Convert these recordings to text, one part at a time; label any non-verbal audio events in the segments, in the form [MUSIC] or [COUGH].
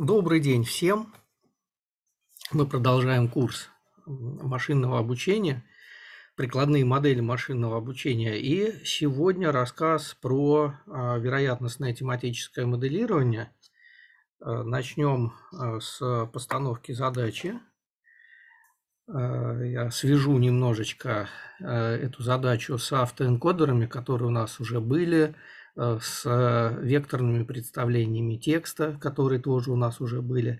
Добрый день всем. Мы продолжаем курс машинного обучения, прикладные модели машинного обучения. И сегодня рассказ про а, вероятностное тематическое моделирование. А, начнем а, с постановки задачи. Я свяжу немножечко эту задачу с автоэнкодерами, которые у нас уже были – Э, с э, векторными представлениями текста, которые тоже у нас уже были.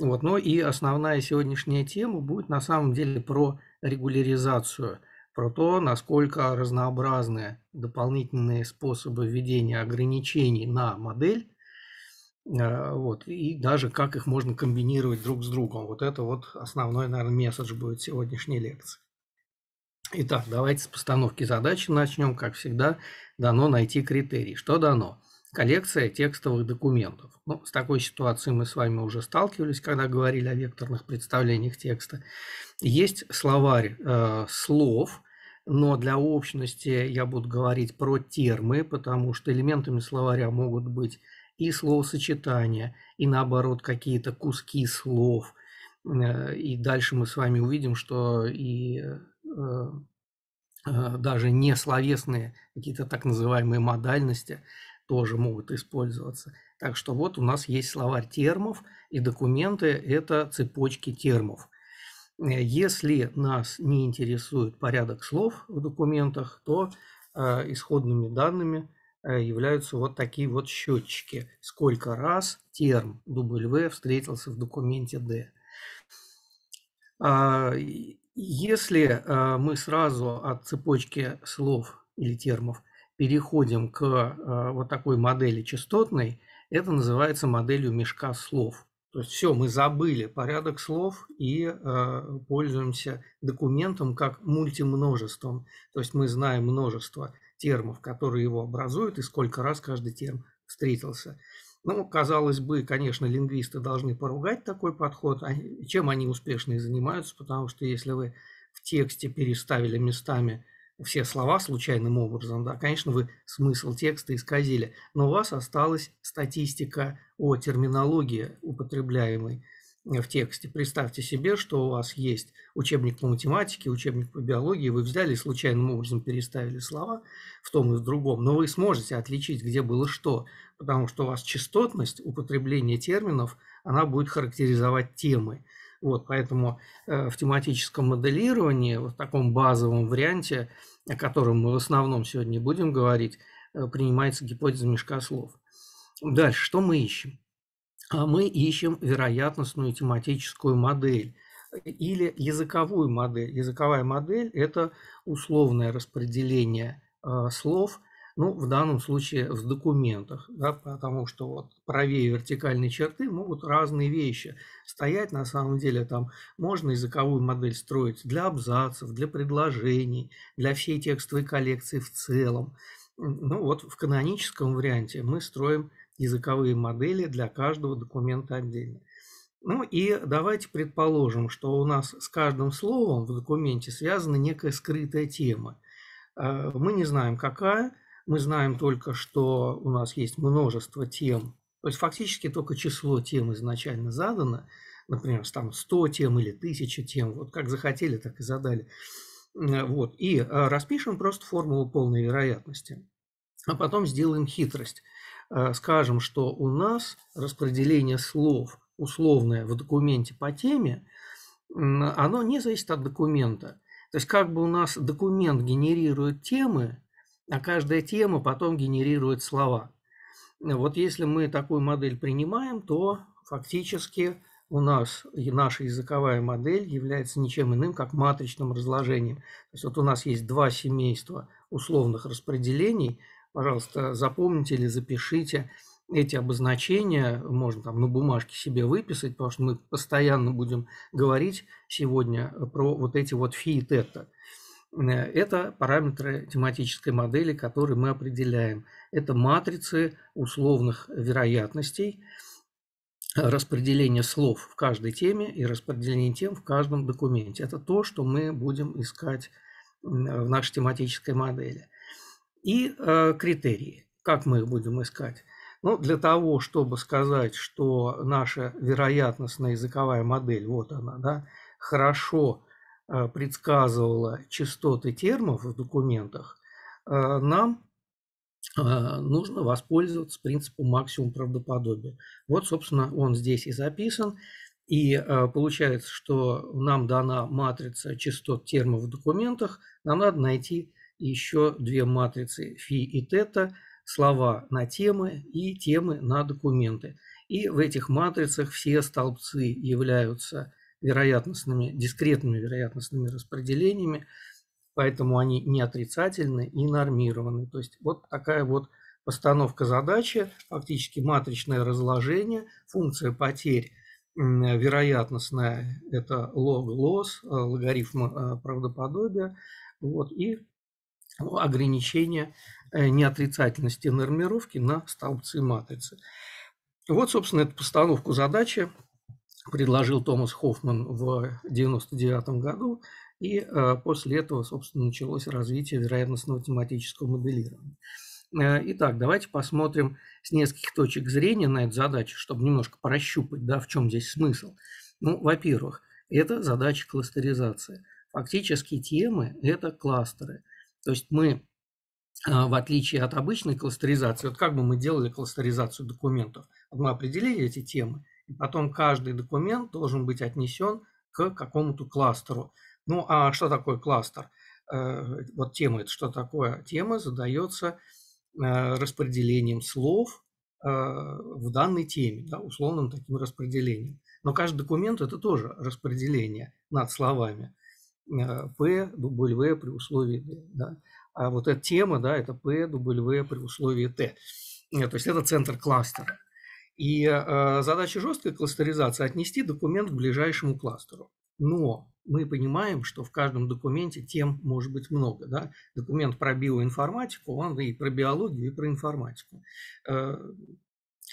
Вот. Но ну и основная сегодняшняя тема будет на самом деле про регуляризацию, про то, насколько разнообразны дополнительные способы введения ограничений на модель, э, вот, и даже как их можно комбинировать друг с другом. Вот это вот основной, наверное, месседж будет сегодняшней лекции. Итак, давайте с постановки задачи начнем. Как всегда, дано найти критерий. Что дано? Коллекция текстовых документов. Ну, с такой ситуацией мы с вами уже сталкивались, когда говорили о векторных представлениях текста. Есть словарь э, слов, но для общности я буду говорить про термы, потому что элементами словаря могут быть и словосочетания, и наоборот какие-то куски слов э, – и дальше мы с вами увидим, что и Э, э, даже не словесные какие-то так называемые модальности тоже могут использоваться. Так что вот у нас есть словарь термов, и документы – это цепочки термов. Э, если нас не интересует порядок слов в документах, то исходными данными являются вот такие вот счетчики. Сколько раз терм W встретился в документе D. А, если э, мы сразу от цепочки слов или термов переходим к э, вот такой модели частотной, это называется моделью мешка слов. То есть все, мы забыли порядок слов и э, пользуемся документом как мультимножеством. То есть мы знаем множество термов, которые его образуют, и сколько раз каждый терм встретился. Ну, казалось бы, конечно, лингвисты должны поругать такой подход. Чем они успешно и занимаются, потому что если вы в тексте переставили местами все слова случайным образом, да, конечно, вы смысл текста исказили, но у вас осталась статистика о терминологии употребляемой в тексте. Представьте себе, что у вас есть учебник по математике, учебник по биологии, вы взяли случайным образом переставили слова в том и в другом, но вы сможете отличить, где было что, потому что у вас частотность употребления терминов, она будет характеризовать темы. Вот, поэтому э, в тематическом моделировании, в таком базовом варианте, о котором мы в основном сегодня будем говорить, э, принимается гипотеза мешка слов. Дальше, что мы ищем? А мы ищем вероятностную тематическую модель или языковую модель. Языковая модель – это условное распределение а, слов, ну, в данном случае в документах, да, потому что вот правее вертикальной черты могут разные вещи стоять. На самом деле там можно языковую модель строить для абзацев, для предложений, для всей текстовой коллекции в целом. Ну вот в каноническом варианте мы строим языковые модели для каждого документа отдельно. Ну и давайте предположим, что у нас с каждым словом в документе связана некая скрытая тема. Э, мы не знаем какая, мы знаем только, что у нас есть множество тем, то есть фактически только число тем изначально задано, например, там 100 тем или 1000 тем, вот как захотели, так и задали. Э, вот. И э, распишем просто формулу полной вероятности, а потом сделаем хитрость. Э, скажем, что у нас распределение слов условное в документе по теме, оно не зависит от документа. То есть как бы у нас документ генерирует темы, а каждая тема потом генерирует слова. Вот если мы такую модель принимаем, то фактически у нас наша языковая модель является ничем иным, как матричным разложением. То есть вот у нас есть два семейства условных распределений – Пожалуйста, запомните или запишите эти обозначения, можно там на бумажке себе выписать, потому что мы постоянно будем говорить сегодня э, про вот эти вот фи и тета. Э, это параметры тематической модели, которые мы определяем. Это матрицы условных вероятностей, э, распределение слов в каждой теме и распределение тем в каждом документе. Это то, что мы будем искать в нашей тематической модели. И э, критерии, как мы их будем искать. Ну, для того, чтобы сказать, что наша вероятностная языковая модель, вот она, да, хорошо э, предсказывала частоты термов в документах, э, нам э, нужно воспользоваться принципом максимум правдоподобия. Вот, собственно, он здесь и записан. И э, получается, что нам дана матрица частот термов в документах, нам надо найти еще две матрицы фи и тета, слова на темы и темы на документы. И в этих матрицах все столбцы являются вероятностными, дискретными вероятностными распределениями, поэтому они не отрицательны и нормированы. То есть вот такая вот постановка задачи, фактически матричное разложение, функция потерь вероятностная – это log loss э, логарифм э, правдоподобия. Вот, и ограничения э, неотрицательности нормировки на столбцы матрицы. Вот, собственно, эту постановку задачи предложил Томас Хоффман в 1999 году, и э, после этого, собственно, началось развитие вероятностного математического моделирования. Э, итак, давайте посмотрим с нескольких точек зрения на эту задачу, чтобы немножко прощупать, да, в чем здесь смысл. Ну, во-первых, это задача кластеризации. Фактически темы – это кластеры. То есть мы, а, в отличие от обычной кластеризации, вот как бы мы делали кластеризацию документов, мы определили эти темы, и потом каждый документ должен быть отнесен к какому-то кластеру. Ну а что такое кластер? Э, вот тема это что такое? Тема задается э, распределением слов э, в данной теме, да, условным таким распределением. Но каждый документ – это тоже распределение над словами. P, э, W при условии D. Да? А вот эта тема, да, это P, W при условии T. Э, то есть это центр кластера. И э, задача жесткой кластеризации – отнести документ к ближайшему кластеру. Но мы понимаем, что в каждом документе тем может быть много. Да? Документ про биоинформатику, он и про биологию, и про информатику.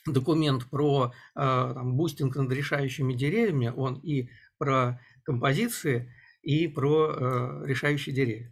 документ про э, там, бустинг над решающими деревьями, он и про композиции – и про э, решающие деревья.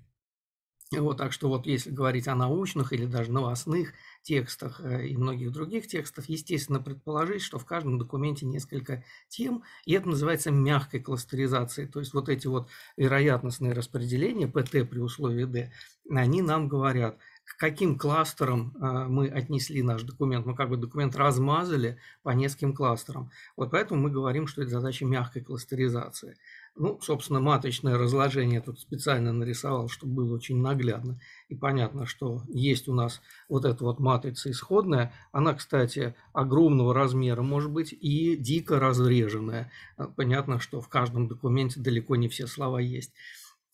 Вот, так что вот если говорить о научных или даже новостных текстах э, и многих других текстах, естественно, предположить, что в каждом документе несколько тем, и это называется мягкой кластеризацией. То есть вот эти вот вероятностные распределения ПТ при условии D, они нам говорят, к каким кластерам э, мы отнесли наш документ. Мы как бы документ размазали по нескольким кластерам. Вот поэтому мы говорим, что это задача мягкой кластеризации. Ну, собственно, маточное разложение тут специально нарисовал, чтобы было очень наглядно и понятно, что есть у нас вот эта вот матрица исходная. Она, кстати, огромного размера может быть и дико разреженная. Э, понятно, что в каждом документе далеко не все слова есть.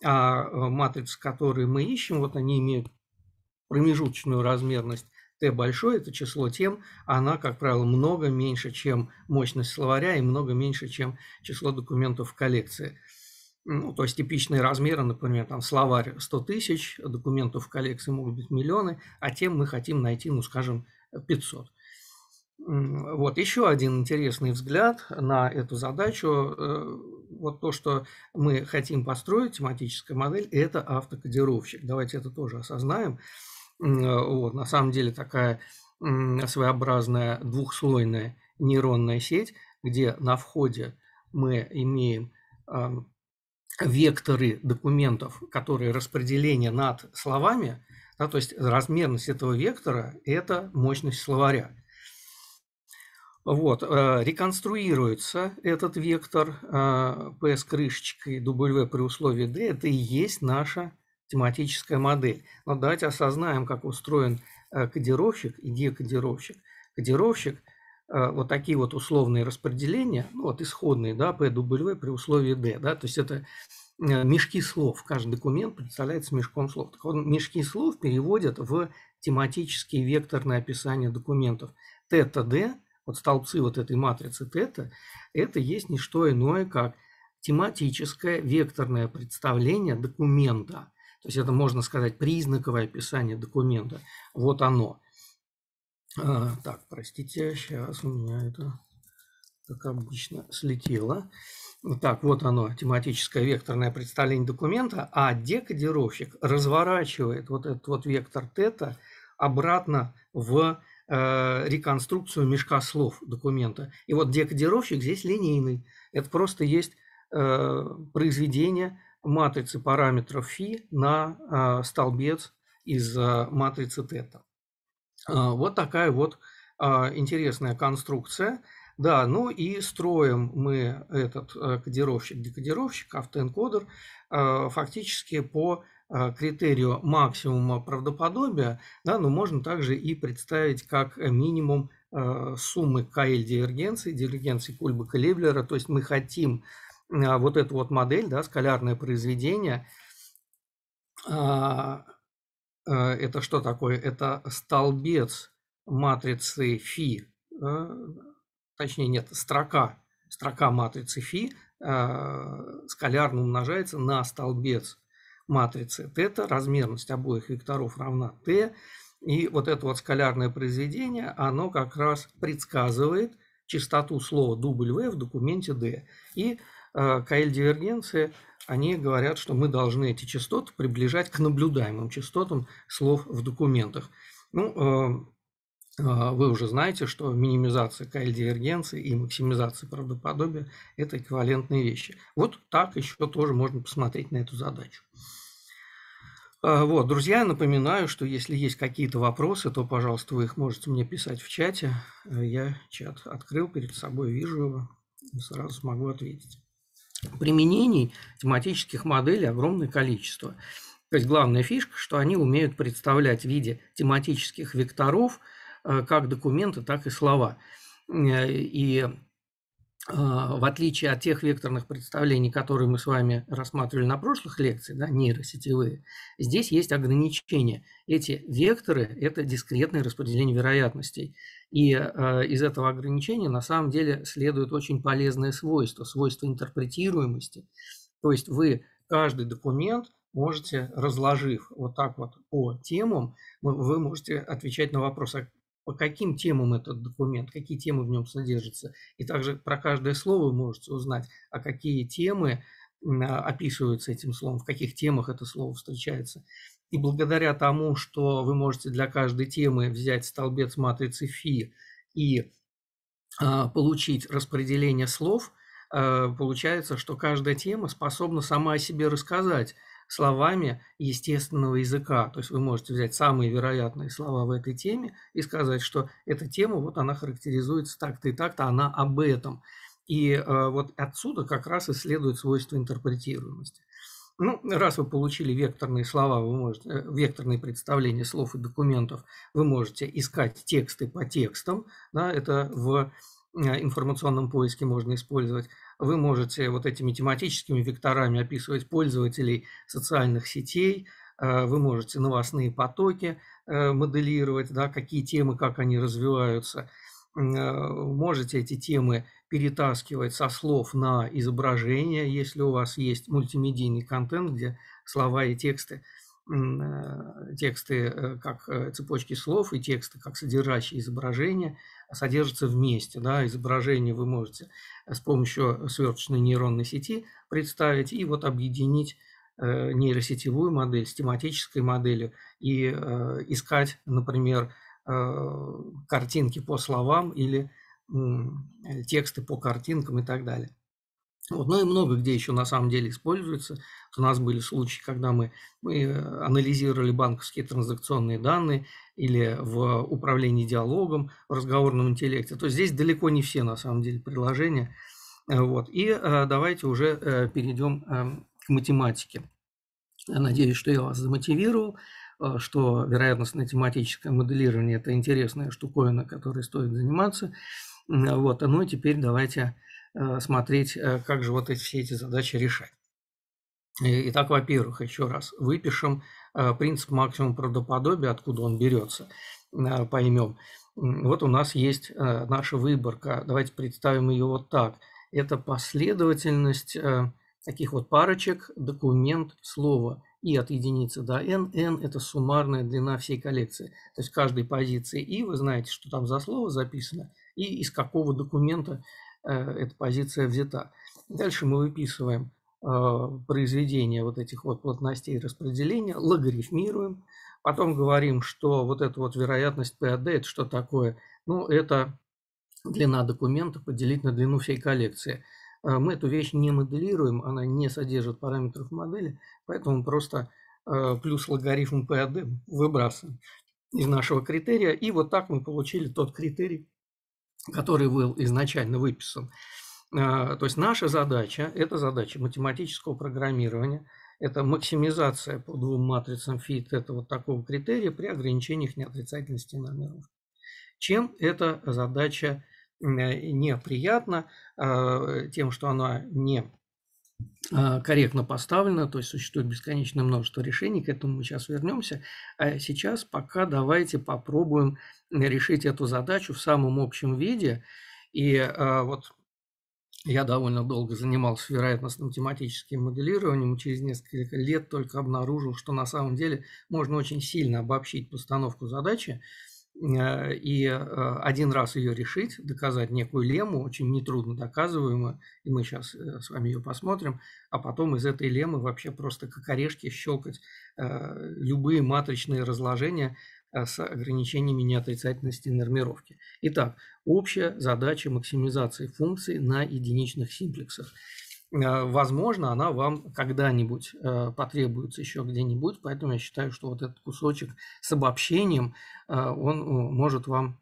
А э, матрицы, которые мы ищем, вот они имеют промежуточную размерность t большое это число, тем она, как правило, много меньше, чем мощность словаря и много меньше, чем число документов в коллекции. Ну, то есть типичные размеры, например, там словарь 100 тысяч, документов в коллекции могут быть миллионы, а тем мы хотим найти, ну, скажем, 500. Вот еще один интересный взгляд на эту задачу. Э, вот то, что мы хотим построить, тематическая модель, это автокодировщик. Давайте это тоже осознаем. Э, вот, на самом деле такая своеобразная двухслойная нейронная сеть, где на входе мы имеем векторы документов, которые распределение над словами, да, то есть размерность этого вектора – это мощность словаря. Вот, э, реконструируется этот вектор э, P с крышечкой W при условии D, это и есть наша тематическая модель. Но давайте осознаем, как устроен э, кодировщик и декодировщик. Кодировщик э, вот такие вот условные распределения, ну, вот исходные, да, P, W при условии D, да, то есть это э, мешки слов. Каждый документ представляется мешком слов. Так вот, мешки слов переводят в тематические векторные описания документов. Тета D, вот столбцы вот этой матрицы тета, это есть не что иное, как тематическое векторное представление документа – то есть это, можно сказать, признаковое описание документа. Вот оно. А, так, простите, сейчас у меня это, как обычно, слетело. Так, вот оно, тематическое векторное представление документа, а декодировщик разворачивает вот этот вот вектор тета обратно в э, реконструкцию мешка слов документа. И вот декодировщик здесь линейный. Это просто есть э, произведение матрицы параметров φ на а, столбец из а, матрицы θ. А, вот такая вот интересная конструкция. Да, ну и строим мы этот э, кодировщик, декодировщик, автоэнкодер фактически по критерию максимума правдоподобия, да, но можно также и представить как минимум суммы КЛ-дивергенции, дивергенции Кульбака-Леблера, то есть мы хотим а, вот эту вот модель, да, скалярное произведение, а, а, это что такое? Это столбец матрицы фи, точнее нет, строка, строка матрицы фи скалярно умножается на столбец матрицы тета, размерность обоих векторов равна t, и вот это вот скалярное произведение, оно как раз предсказывает частоту слова W в документе D. И а, КЛ-дивергенции, они говорят, что мы должны эти частоты приближать к наблюдаемым частотам слов в документах. Ну, а, а, вы уже знаете, что минимизация КЛ-дивергенции и максимизация правдоподобия – это эквивалентные вещи. Вот так еще тоже можно посмотреть на эту задачу. Вот, друзья, напоминаю, что если есть какие-то вопросы, то, пожалуйста, вы их можете мне писать в чате. Я чат открыл перед собой, вижу его, сразу смогу ответить. Применений тематических моделей огромное количество. То есть главная фишка, что они умеют представлять в виде тематических векторов э, как документы, так и слова. Э, и э, в отличие от тех векторных представлений, которые мы с вами рассматривали на прошлых лекциях, да, нейросетевые, здесь есть ограничения. Эти векторы – это дискретное распределение вероятностей. И э, из этого ограничения на самом деле следует очень полезное свойство, свойство интерпретируемости. То есть вы каждый документ можете, разложив вот так вот по темам, вы можете отвечать на вопрос, а по каким темам этот документ, какие темы в нем содержатся. И также про каждое слово вы можете узнать, а какие темы описываются этим словом, в каких темах это слово встречается. И благодаря тому, что вы можете для каждой темы взять столбец матрицы фи и а, получить распределение слов, э, получается, что каждая тема способна сама о себе рассказать словами естественного языка. То есть вы можете взять самые вероятные слова в этой теме и сказать, что эта тема, вот она характеризуется так-то и так-то, она об этом. И э, вот отсюда как раз и следует свойство интерпретируемости. Ну, раз вы получили векторные слова, вы можете, э, векторные представления слов и документов, вы можете искать тексты по текстам, да, это в э, информационном поиске можно использовать. Вы можете вот этими тематическими векторами описывать пользователей социальных сетей, э, вы можете новостные потоки моделировать, да, какие темы, как они развиваются. Можете эти темы перетаскивать со слов на изображение, если у вас есть мультимедийный контент, где слова и тексты, э, тексты э, как э, цепочки слов и тексты как содержащие изображения содержатся вместе. Да? Изображение вы можете с помощью сверточной нейронной сети представить и вот объединить нейросетевую модель с тематической моделью и искать, например, картинки по словам или Э, тексты по картинкам и так далее. Вот, ну и много где еще на самом деле используется. у нас были случаи, когда мы, мы э, анализировали банковские транзакционные данные или в управлении диалогом, в разговорном интеллекте. То есть здесь далеко не все на самом деле приложения. Э, вот. И давайте уже перейдем эм, к математике. Я надеюсь, что я вас замотивировал, что вероятностное тематическое моделирование – это интересная штуковина, которой стоит заниматься. Э, вот, ну и теперь давайте э, смотреть, э, как же вот эти, все эти задачи решать. Итак, во-первых, еще раз, выпишем принцип максимума правдоподобия, откуда он берется, поймем. Вот у нас есть наша выборка, давайте представим ее вот так. Это последовательность таких вот парочек, документ, слово и от единицы до n. n – это суммарная длина всей коллекции, то есть каждой позиции. И вы знаете, что там за слово записано, и из какого документа э, эта позиция взята. Дальше мы выписываем э, произведение вот этих вот плотностей распределения, логарифмируем, потом говорим, что вот эта вот вероятность PAD – это что такое? Ну, это длина документа поделить на длину всей коллекции. Э, мы эту вещь не моделируем, она не содержит параметров модели, поэтому просто плюс логарифм PAD выбрасываем из нашего критерия. И вот так мы получили тот критерий, который был изначально выписан. А, то есть наша задача, это задача математического программирования, это максимизация по двум матрицам фит этого вот такого критерия при ограничениях неотрицательности номеров. Чем эта задача э, неприятна? А, тем, что она не а, корректно поставлена, то есть существует бесконечное множество решений, к этому мы сейчас вернемся. А сейчас пока давайте попробуем решить эту задачу в самом общем виде. И а, вот я довольно долго занимался вероятностным тематическим моделированием, через несколько лет только обнаружил, что на самом деле можно очень сильно обобщить постановку задачи Э, и э, один раз ее решить, доказать некую лему, очень нетрудно доказываемую, и мы сейчас э, с вами ее посмотрим, а потом из этой лемы вообще просто как орешки щелкать любые матричные разложения с ограничениями неотрицательности нормировки. Итак, общая задача максимизации функций на единичных симплексах. Э, возможно, она вам когда-нибудь э, потребуется еще где-нибудь, поэтому я считаю, что вот этот кусочек с обобщением, э, он может вам,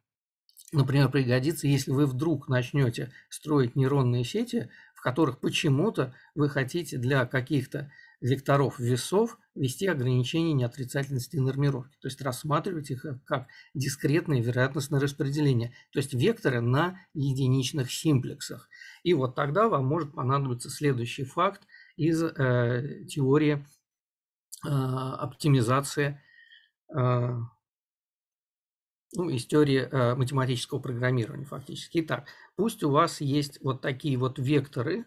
например, пригодиться, если вы вдруг начнете строить нейронные сети, в которых почему-то вы хотите для каких-то векторов весов вести ограничение неотрицательности нормировки, то есть рассматривать их э, как дискретное вероятностное распределение, то есть векторы на единичных симплексах. И вот тогда вам может понадобиться следующий факт из э, теории э, оптимизации, э, ну, из теории э, математического программирования фактически. Итак, пусть у вас есть вот такие вот векторы,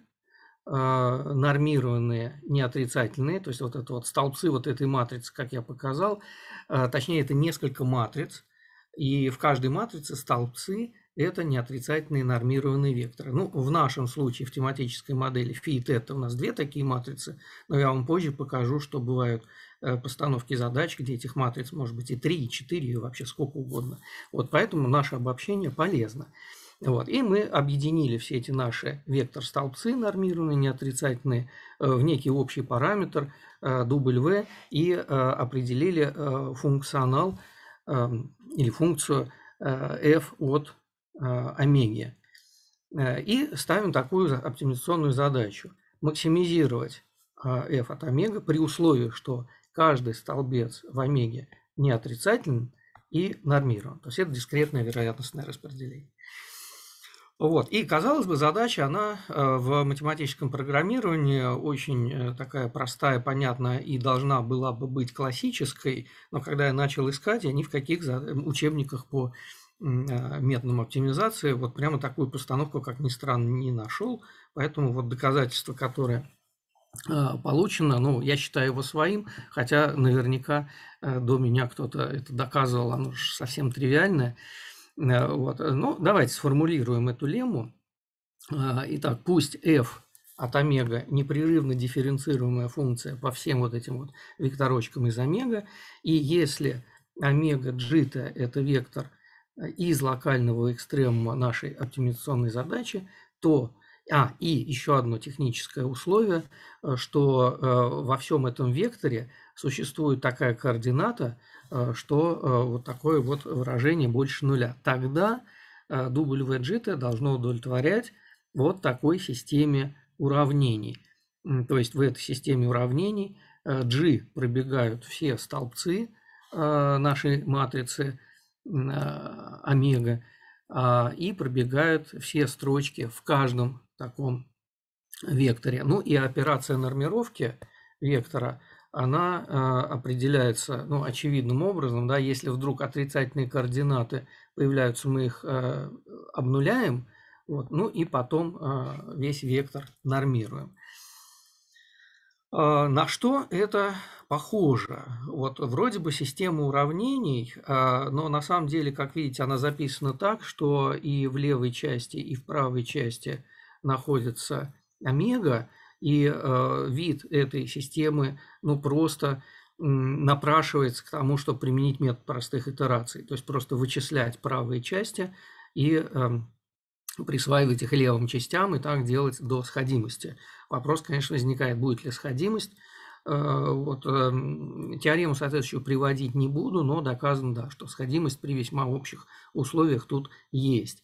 а, нормированные, неотрицательные, то есть вот это вот столбцы вот этой матрицы, как я показал, а, точнее это несколько матриц, и в каждой матрице столбцы – это неотрицательные нормированные векторы. Ну, в нашем случае, в тематической модели фи и тета у нас две такие матрицы, но я вам позже покажу, что бывают э, постановки задач, где этих матриц может быть и три, и четыре, и вообще сколько угодно. Вот поэтому наше обобщение полезно. Вот. И мы объединили все эти наши вектор-столбцы нормированные, неотрицательные, э, в некий общий параметр W э, и э, определили функционал эм, или функцию f от омеги. И ставим такую оптимизационную задачу – максимизировать f от омега при условии, что каждый столбец в омеге не и нормирован. То есть это дискретное вероятностное распределение. Вот. И, казалось бы, задача, она э, в математическом программировании очень э, такая простая, понятная и должна была бы быть классической, но когда я начал искать, я ни в каких э, учебниках по методам оптимизации вот прямо такую постановку, как ни странно, не нашел. Поэтому вот доказательство, которое получено, ну, я считаю его своим, хотя наверняка до меня кто-то это доказывал, оно же совсем тривиальное. Э, вот. Ну, давайте сформулируем эту лемму. А, итак, пусть f от омега непрерывно дифференцируемая функция по всем вот этим вот векторочкам из омега. И если омега джита – это вектор э, из локального экстремума нашей оптимизационной задачи, то а, и еще одно техническое условие, э, что во всем этом векторе существует такая координата, Э, что э, вот такое вот выражение больше нуля. Тогда э, WGT должно удовлетворять вот такой системе уравнений. То есть в этой системе уравнений G пробегают все столбцы нашей матрицы омега а, и пробегают все строчки в каждом таком векторе. Ну и операция нормировки вектора – она а, определяется ну, очевидным образом. Да, если вдруг отрицательные координаты появляются, мы их а, обнуляем, вот, ну и потом а, весь вектор нормируем. На что это похоже? Вот вроде бы система уравнений, но на самом деле, как видите, она записана так, что и в левой части, и в правой части находится омега, и э, вид этой системы, ну, просто напрашивается к тому, чтобы применить метод простых итераций, то есть просто вычислять правые части и э, присваивать их левым частям и так делать до сходимости. Вопрос, конечно, возникает, будет ли сходимость. Э, вот, э, теорему соответствующую приводить не буду, но доказано, да, что сходимость при весьма общих условиях тут есть.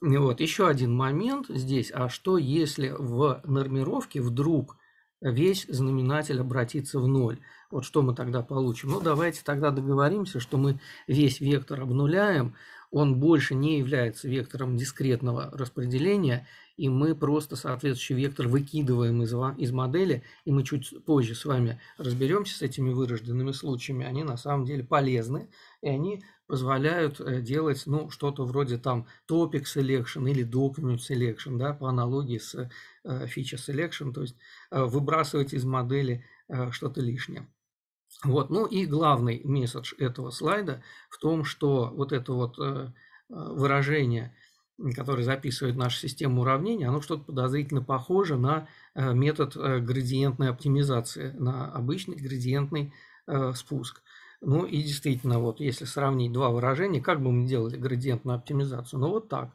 Вот еще один момент здесь. А что если в нормировке вдруг весь знаменатель обратится в ноль? Вот что мы тогда получим? Ну, давайте тогда договоримся, что мы весь вектор обнуляем, он больше не является вектором дискретного распределения, и мы просто соответствующий вектор выкидываем из, из модели, и мы чуть позже с вами разберемся с этими вырожденными случаями. Они на самом деле полезны, и они позволяют э, делать ну, что-то вроде там topic selection или document selection, да, по аналогии с э, feature selection, то есть э, выбрасывать из модели что-то лишнее. Вот. Ну и главный месседж этого слайда в том, что вот это вот э, а, выражение, которое записывает наша система уравнений, оно что-то подозрительно похоже на э, метод э, градиентной оптимизации, на обычный градиентный спуск. Ну и действительно, вот если сравнить два выражения, как бы мы делали градиентную оптимизацию? Ну вот так.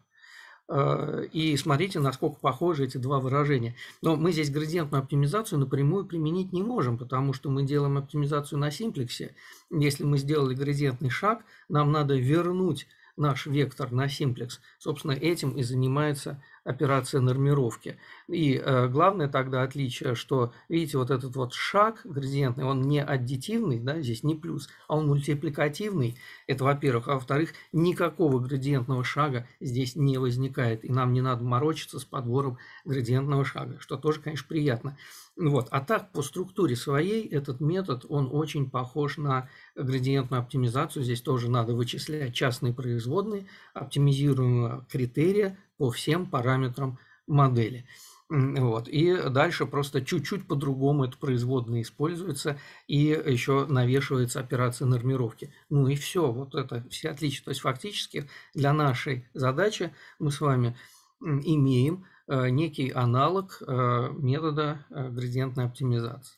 Э, и смотрите, насколько похожи эти два выражения. Но мы здесь градиентную оптимизацию напрямую применить не можем, потому что мы делаем оптимизацию на симплексе. Если мы сделали градиентный шаг, нам надо вернуть наш вектор на симплекс. Собственно, этим и занимается операция нормировки. И э, главное тогда отличие, э, что, видите, вот этот вот шаг градиентный, он не аддитивный, да, здесь не плюс, а он мультипликативный, это во-первых. А во-вторых, никакого градиентного шага здесь не возникает, и нам не надо морочиться с подбором градиентного шага, что тоже, конечно, приятно. Вот. А так, по структуре своей, этот метод, он очень похож на градиентную оптимизацию. Здесь тоже надо вычислять частные производные, оптимизируемые критерия по всем параметрам модели. Вот. И дальше просто чуть-чуть по-другому это производное используется и еще навешивается операция нормировки. Ну и все, вот это все отличия. То есть фактически для нашей задачи мы с вами имеем э, некий аналог э, метода э, градиентной оптимизации.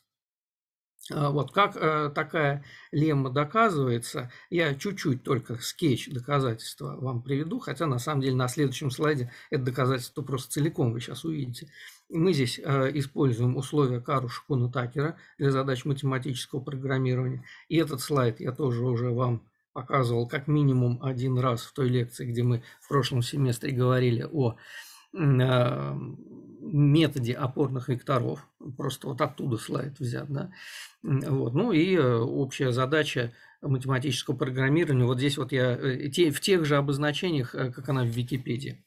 А, вот как э, такая лемма доказывается, я чуть-чуть только скетч доказательства вам приведу, хотя на самом деле на следующем слайде это доказательство просто целиком вы сейчас увидите. Мы здесь э, используем условия Кару Шкуна Такера для задач математического программирования. И этот слайд я тоже уже вам показывал как минимум один раз в той лекции, где мы в прошлом семестре говорили о э, методе опорных векторов, просто вот оттуда слайд взят, да. Вот. Ну и э, общая задача математического программирования, вот здесь вот я э, те, в тех же обозначениях, э, как она в Википедии.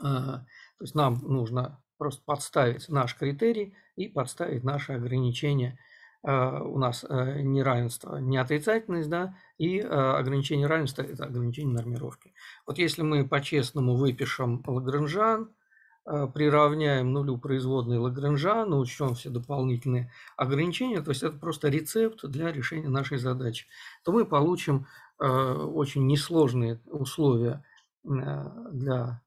А, то есть нам нужно просто подставить наш критерий и подставить наши ограничения. А, у нас неравенство, неотрицательность да, и ограничение равенства – это ограничение нормировки. Вот если мы по-честному выпишем Лагранжан, Э, приравняем нулю производные Лагранжа, но ну, учтем все дополнительные ограничения, то есть это просто рецепт для решения нашей задачи, то мы получим э, очень несложные условия э, для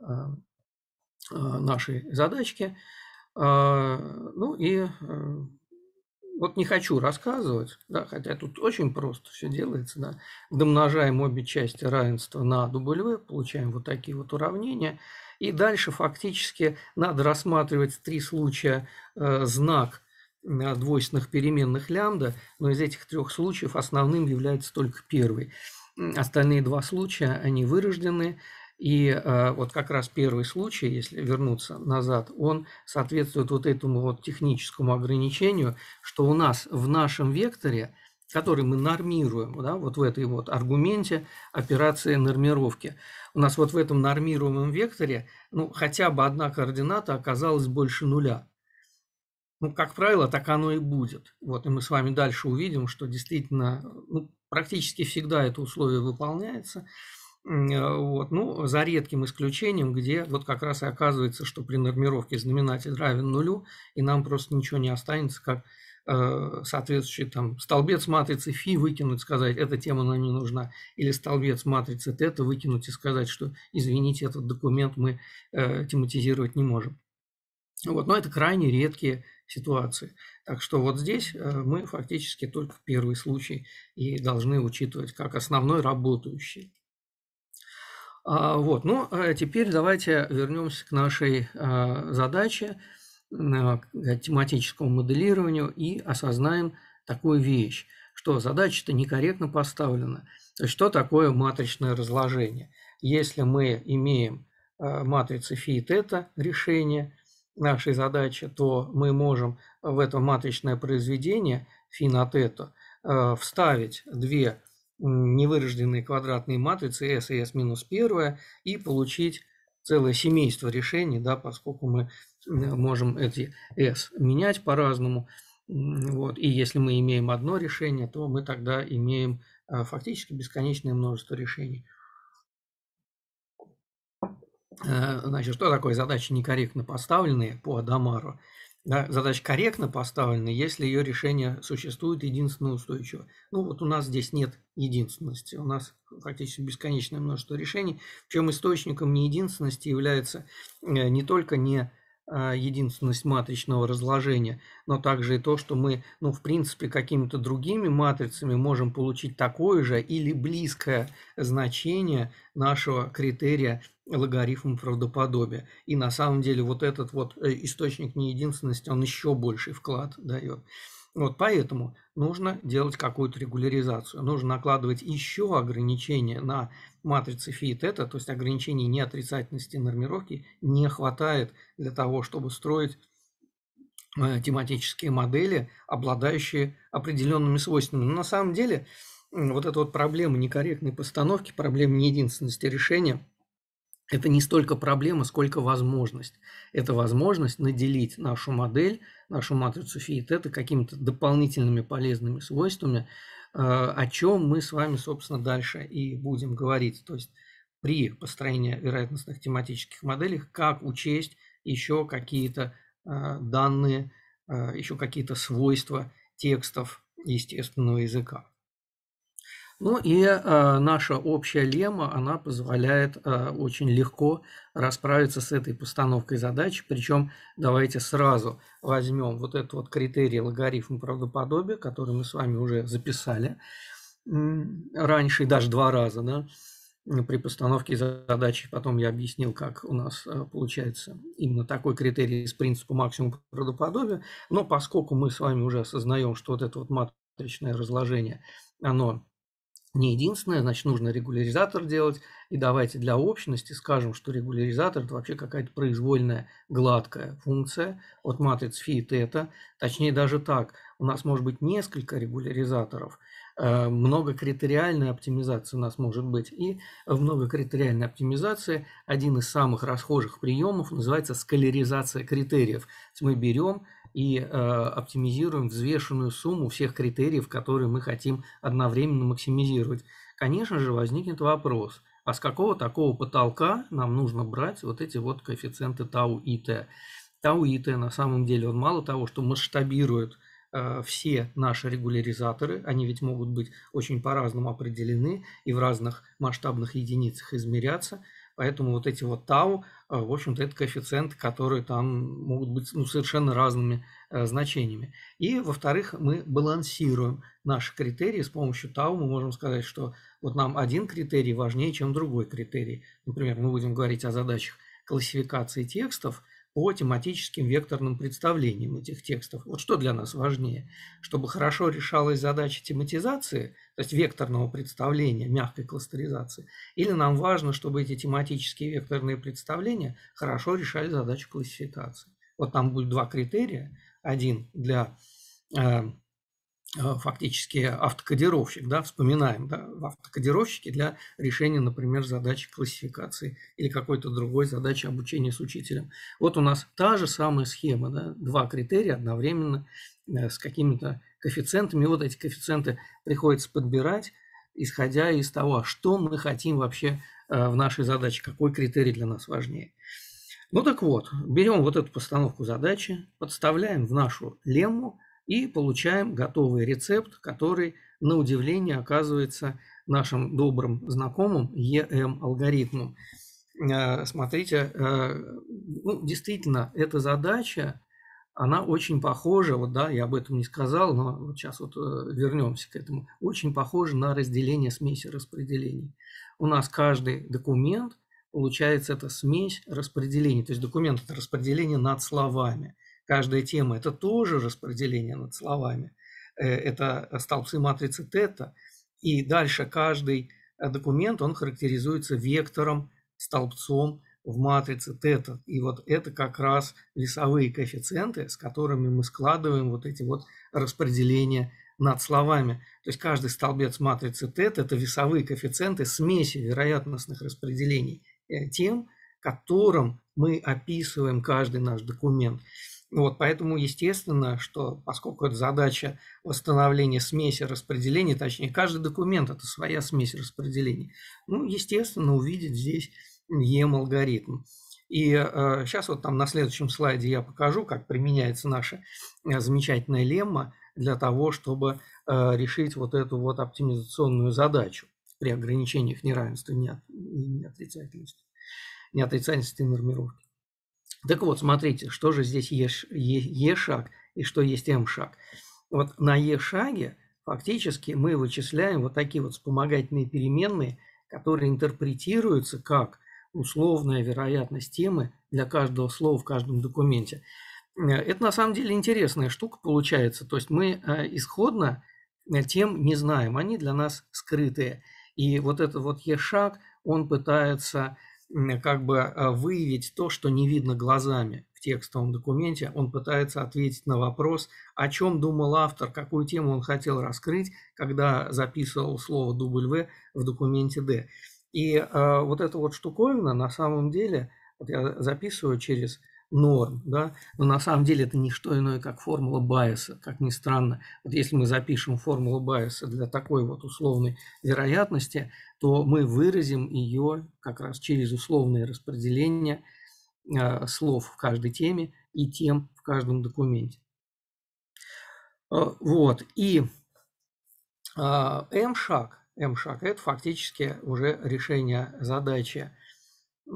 нашей задачки. Ну и вот не хочу рассказывать, да, хотя тут очень просто все делается, да, домножаем обе части равенства на W, получаем вот такие вот уравнения, и дальше фактически надо рассматривать три случая э, знак э, двойственных переменных лямбда, но из этих трех случаев основным является только первый. Остальные два случая, они вырождены, и э, вот как раз первый случай, если вернуться назад, он соответствует вот этому вот техническому ограничению, что у нас в нашем векторе, который мы нормируем, да, вот в этой вот аргументе операции нормировки, у нас вот в этом нормируемом векторе, ну, хотя бы одна координата оказалась больше нуля. Ну, как правило, так оно и будет. Вот, и мы с вами дальше увидим, что действительно ну, практически всегда это условие выполняется – Э, вот. Ну, за редким исключением, где вот как раз и оказывается, что при нормировке знаменатель равен нулю, и нам просто ничего не останется, как э, соответствующий там столбец матрицы фи выкинуть, сказать, эта тема нам не нужна, или столбец матрицы тета выкинуть и сказать, что, извините, этот документ мы э, тематизировать не можем. Вот. Но это крайне редкие ситуации. Так что вот здесь э, мы фактически только первый случай и должны учитывать как основной работающий. А, вот, ну, а теперь давайте вернемся к нашей а, задаче, к тематическому моделированию и осознаем такую вещь, что задача-то некорректно поставлена. То есть, что такое матричное разложение? Если мы имеем матрицы фи и тета решение нашей задачи, то мы можем в это матричное произведение фи на тета вставить две невырожденные квадратные матрицы S и S минус 1 и получить целое семейство решений, да, поскольку мы можем эти S менять по-разному. Вот. И если мы имеем одно решение, то мы тогда имеем э, фактически бесконечное множество решений. Э, значит, что такое задачи некорректно поставленные по Адамару? Да, задача корректно поставлена, если ее решение существует единственно устойчиво. Ну вот у нас здесь нет единственности, у нас практически бесконечное множество решений, причем источником неединственности является э, не только не а, единственность матричного разложения, но также и то, что мы, ну, в принципе, какими-то другими матрицами можем получить такое же или близкое значение нашего критерия логарифм правдоподобия. И на самом деле вот этот вот э, источник неединственности, он еще больший вклад дает. Вот поэтому нужно делать какую-то регуляризацию, нужно накладывать еще ограничения на матрицы фи и тета, то есть ограничений неотрицательности нормировки не хватает для того, чтобы строить э, тематические модели, обладающие определенными свойствами. Но на самом деле вот эта вот проблема некорректной постановки, проблема неединственности решения – это не столько проблема, сколько возможность. Это возможность наделить нашу модель, нашу матрицу фи какими-то дополнительными полезными свойствами, а, о чем мы с вами, собственно, дальше и будем говорить. То есть при построении вероятностных тематических моделей, как учесть еще какие-то а, данные, а, еще какие-то свойства текстов естественного языка. Ну и э, наша общая лемма, она позволяет э, очень легко расправиться с этой постановкой задач. Причем давайте сразу возьмем вот этот вот критерий логарифм правдоподобия, который мы с вами уже записали раньше, и даже два раза, да, при постановке задачи. Потом я объяснил, как у нас э, получается именно такой критерий из принципа максимума правдоподобия. Но поскольку мы с вами уже осознаем, что вот это вот матричное разложение, оно не единственное, значит, нужно регуляризатор делать. И давайте для общности скажем, что регуляризатор – это вообще какая-то произвольная гладкая функция от матриц фи и тета. Точнее, даже так, у нас может быть несколько регуляризаторов. Э, многокритериальная оптимизация у нас может быть. И в многокритериальной оптимизации один из самых расхожих приемов называется скаляризация критериев. То есть мы берем и э, оптимизируем взвешенную сумму всех критериев, которые мы хотим одновременно максимизировать. Конечно же, возникнет вопрос, а с какого такого потолка нам нужно брать вот эти вот коэффициенты тау и т? Тау и т на самом деле он мало того, что масштабирует э, все наши регуляризаторы, они ведь могут быть очень по-разному определены и в разных масштабных единицах измеряться, Поэтому вот эти вот тау, э, в общем-то, это коэффициенты, которые там могут быть ну, совершенно разными э, значениями. И, во-вторых, мы балансируем наши критерии. С помощью тау мы можем сказать, что вот нам один критерий важнее, чем другой критерий. Например, мы будем говорить о задачах классификации текстов – по тематическим векторным представлениям этих текстов. Вот что для нас важнее? Чтобы хорошо решалась задача тематизации, то есть векторного представления, мягкой кластеризации, или нам важно, чтобы эти тематические векторные представления хорошо решали задачу классификации? Вот там будет два критерия. Один для э, Э, фактически автокодировщик, да, вспоминаем, да, в автокодировщике для решения, например, задачи классификации или какой-то другой задачи обучения с учителем. Вот у нас та же самая схема, да, два критерия одновременно э, с какими-то коэффициентами. И вот эти коэффициенты приходится подбирать, исходя из того, а что мы хотим вообще э, в нашей задаче, какой критерий для нас важнее. Ну так вот, берем вот эту постановку задачи, подставляем в нашу лемму – и получаем готовый рецепт, который, на удивление, оказывается нашим добрым знакомым EM-алгоритмом. Э, смотрите, э, ну, действительно, эта задача, она очень похожа, вот да, я об этом не сказал, но вот сейчас вот э, вернемся к этому, очень похожа на разделение смеси распределений. У нас каждый документ, получается, это смесь распределений, то есть документ – это распределение над словами – Каждая тема – это тоже распределение над словами. Э, это э, столбцы матрицы тета. И дальше каждый э, документ, он характеризуется вектором, столбцом в матрице тета. И вот это как раз весовые коэффициенты, с которыми мы складываем вот эти вот распределения над словами. То есть каждый столбец матрицы тет – это весовые коэффициенты смеси вероятностных распределений тем, которым мы описываем каждый наш документ. Ну, вот, поэтому естественно, что поскольку это задача восстановления смеси распределения, точнее, каждый документ – это своя смесь распределения, ну, естественно, увидеть здесь EM-алгоритм. И э, сейчас вот там на следующем слайде я покажу, как применяется наша э, замечательная лемма для того, чтобы э, решить вот эту вот оптимизационную задачу при ограничениях неравенства и неотрицательности, неотрицательности нормировки. Так вот, смотрите, что же здесь Е-шаг и что есть М-шаг. Вот на Е-шаге фактически мы вычисляем вот такие вот вспомогательные переменные, которые интерпретируются как условная вероятность темы для каждого слова в каждом документе. Э, это на самом деле интересная штука получается. То есть мы э, исходно э, тем не знаем, они для нас скрытые. И вот этот вот Е-шаг, он пытается как бы э, выявить то, что не видно глазами в текстовом документе. Он пытается ответить на вопрос, о чем думал автор, какую тему он хотел раскрыть, когда записывал слово W в документе D. И э, вот эта вот штуковина на самом деле, вот я записываю через норм. Да? Но на самом деле это не что иное, как формула Байеса, как ни странно. Вот если мы запишем формулу Байеса для такой вот условной вероятности, то мы выразим ее как раз через условные распределения а, слов в каждой теме и тем в каждом документе. А, вот. И а, М-шаг, М-шаг – это фактически уже решение задачи а,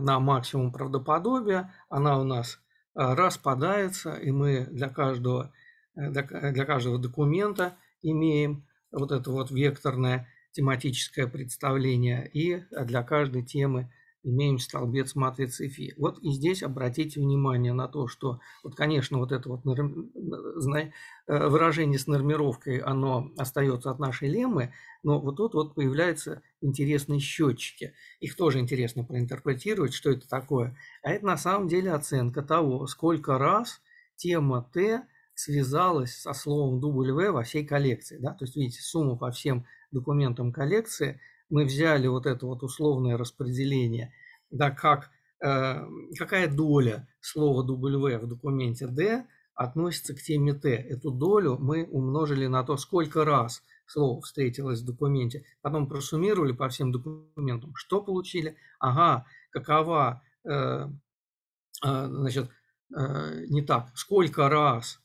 на максимум правдоподобия, она у нас а, распадается, и мы для каждого, э, для каждого документа имеем вот это вот векторное тематическое представление, и э, для каждой темы имеем столбец матрицы φ. Вот и здесь обратите внимание на то, что, вот, конечно, вот это вот э, выражение с нормировкой, оно остается от нашей леммы, но вот тут вот появляются интересные счетчики. Их тоже интересно проинтерпретировать, что это такое. А это на самом деле оценка того, сколько раз тема Т связалась со словом W во всей коллекции. Да? То есть, видите, сумма по всем документам коллекции – мы взяли вот это вот условное распределение, да, как, э, какая доля слова W в документе D относится к теме Т. Эту долю мы умножили на то, сколько раз слово встретилось в документе. Потом просуммировали по всем документам, что получили. Ага, какова, э, э, значит, э, не так, сколько раз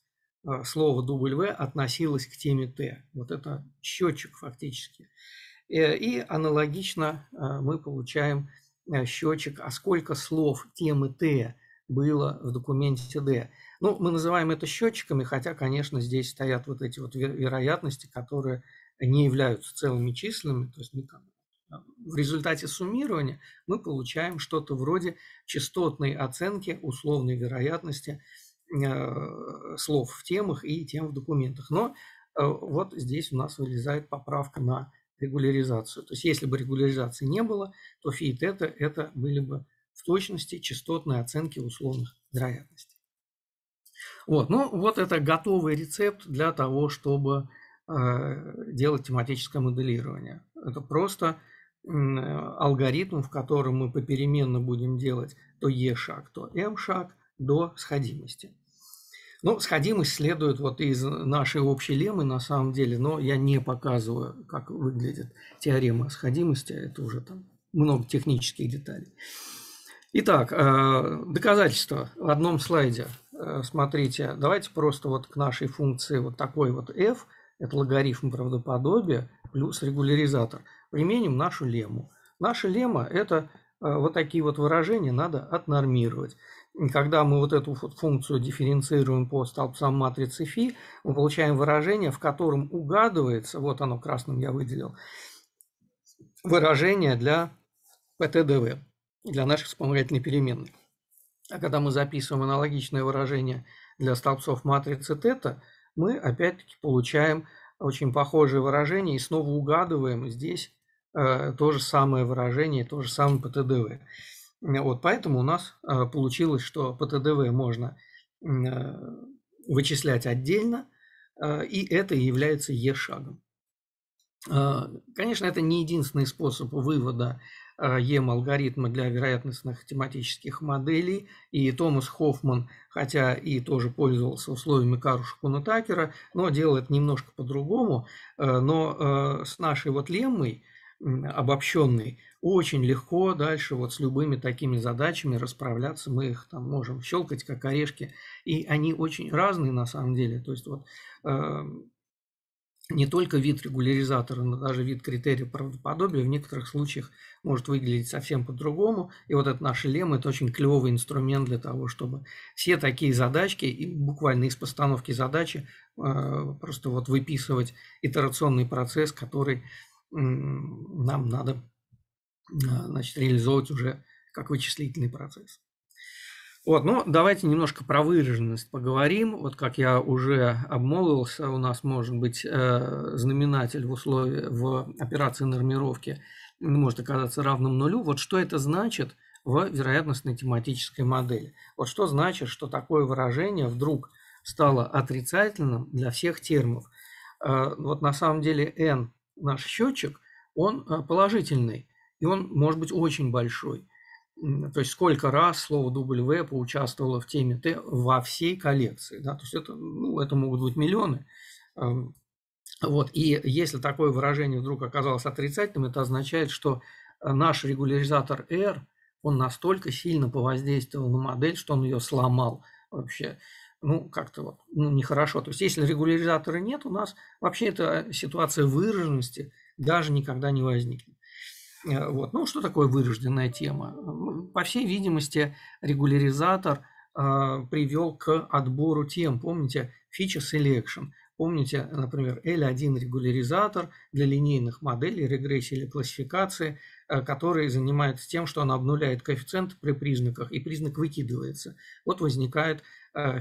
э, слово W относилось к теме Т. Вот это счетчик фактически. Э, и аналогично э, мы получаем э, счетчик, а сколько слов темы Т было в документе Д. Ну, мы называем это счетчиками, хотя, конечно, здесь стоят вот эти вот вероятности, которые не являются целыми числами. То есть мы там, в результате суммирования мы получаем что-то вроде частотной оценки условной вероятности слов в темах и тем в документах. Но вот здесь у нас вылезает поправка на регуляризацию. То есть если бы регуляризации не было, то фи и тета это были бы в точности частотные оценки условных вероятностей. Вот, ну вот это готовый рецепт для того, чтобы э, делать тематическое моделирование. Это просто э, алгоритм, в котором мы попеременно будем делать то Е шаг, то М шаг до сходимости. Ну, сходимость следует вот из нашей общей лемы, на самом деле, но я не показываю, как выглядит теорема сходимости, это уже там много технических деталей. Итак, э, доказательства в одном слайде. Э, смотрите, давайте просто вот к нашей функции вот такой вот f, это логарифм правдоподобия, плюс регуляризатор, применим нашу лему. Наша лема – это э, вот такие вот выражения надо отнормировать когда мы вот эту функцию дифференцируем по столбцам матрицы φ, мы получаем выражение, в котором угадывается, вот оно красным я выделил, выражение для ПТДВ, для наших вспомогательных переменных. А когда мы записываем аналогичное выражение для столбцов матрицы θ, мы опять-таки получаем очень похожее выражение и снова угадываем здесь э, то же самое выражение, то же самое ПТДВ. Вот поэтому у нас э, получилось, что ПТДВ можно э, вычислять отдельно, э, и это является Е-шагом. Конечно, это не единственный способ вывода ЕМ-алгоритма для вероятностных тематических моделей. И Томас Хоффман, хотя и тоже пользовался условиями Каруша Кунатакера, но делает немножко по-другому. Но с нашей вот леммой – обобщенный. Очень легко дальше вот с любыми такими задачами расправляться. Мы их там можем щелкать, как орешки. И они очень разные на самом деле. То есть вот э, не только вид регуляризатора, но даже вид критерия правдоподобия в некоторых случаях может выглядеть совсем по-другому. И вот этот наш лем e – это очень клевый инструмент для того, чтобы все такие задачки, и буквально из постановки задачи, э, просто вот выписывать итерационный процесс, который нам надо а, значит, реализовывать уже как вычислительный процесс. Вот, ну, давайте немножко про выраженность поговорим. Вот как я уже обмолвился, у нас может быть э, знаменатель в условии в операции нормировки может оказаться равным нулю. Вот что это значит в вероятностной тематической модели? Вот что значит, что такое выражение вдруг стало отрицательным для всех термов? Э, вот на самом деле n наш счетчик, он э, положительный, и он может быть очень большой. То есть сколько раз слово W поучаствовало в теме Т во всей коллекции. Да? То есть это, ну, это могут быть миллионы. Вот. И если такое выражение вдруг оказалось отрицательным, это означает, что э, наш регуляризатор R, он настолько сильно повоздействовал на модель, что он ее сломал вообще ну, как-то вот, ну, нехорошо. То есть, если регуляризатора нет, у нас вообще эта ситуация выраженности даже никогда не возникнет. Э, вот. Ну, что такое вырожденная тема? По всей видимости, регуляризатор э, а, привел к отбору тем. Помните, feature selection. Помните, например, L1 регуляризатор для линейных моделей, регрессии или классификации, э, который занимается тем, что он обнуляет коэффициент при признаках, и признак выкидывается. Вот возникает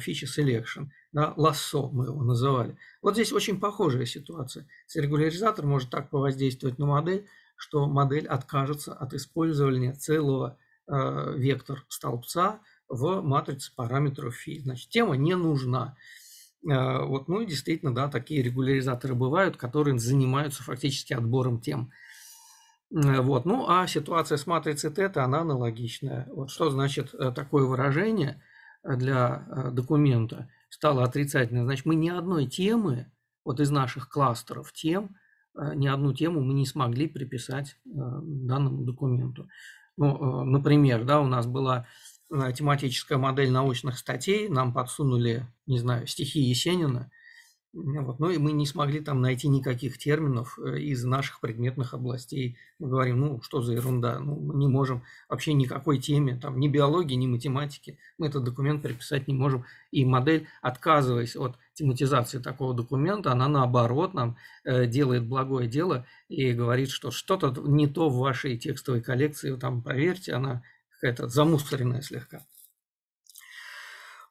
фичи э, selection, да, лассо мы его называли. Вот здесь очень похожая ситуация. Регуляризатор может так повоздействовать на модель, что модель откажется от использования целого э, вектор столбца в матрице параметров фи. Значит, тема не нужна. Э, вот, ну и действительно, да, такие регуляризаторы бывают, которые занимаются фактически отбором тем. Э, вот. Ну а ситуация с матрицей тета, она аналогичная. Вот что значит э, такое выражение для документа стало отрицательное? Значит, мы ни одной темы, вот из наших кластеров тем, ни одну тему мы не смогли приписать данному документу. Ну, например, да, у нас была Э, тематическая модель научных статей, нам подсунули, не знаю, стихи Есенина, вот, ну и мы не смогли там найти никаких терминов э, из наших предметных областей. Мы говорим, ну что за ерунда, ну, мы не можем вообще никакой теме, там ни биологии, ни математики, мы этот документ переписать не можем. И модель, отказываясь от тематизации такого документа, она наоборот нам э, делает благое дело и говорит, что что-то не то в вашей текстовой коллекции, там, проверьте, она какая-то замусоренная слегка. Э,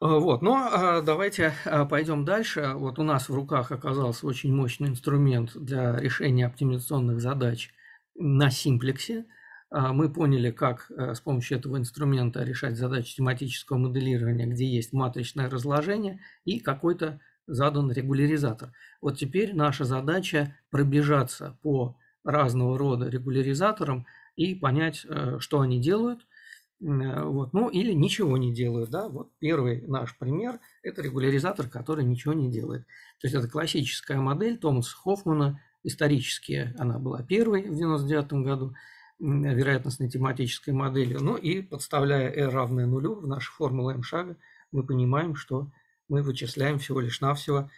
вот, но ну, а давайте э, пойдем дальше. Вот у нас в руках оказался очень мощный инструмент для решения оптимизационных задач на симплексе. Э, мы поняли, как с помощью этого инструмента решать задачи тематического моделирования, где есть матричное разложение и какой-то задан регуляризатор. Вот теперь наша задача пробежаться по разного рода регуляризаторам и понять, что они делают – Э, вот. Ну или ничего не делают. Да? Вот первый наш пример – это регуляризатор, который ничего не делает. То есть это классическая модель Томаса Хоффмана, исторически она была первой в 1999 году, вероятностной тематической моделью. Ну и подставляя R равное нулю в нашу формулу М шага, мы понимаем, что мы вычисляем всего лишь навсего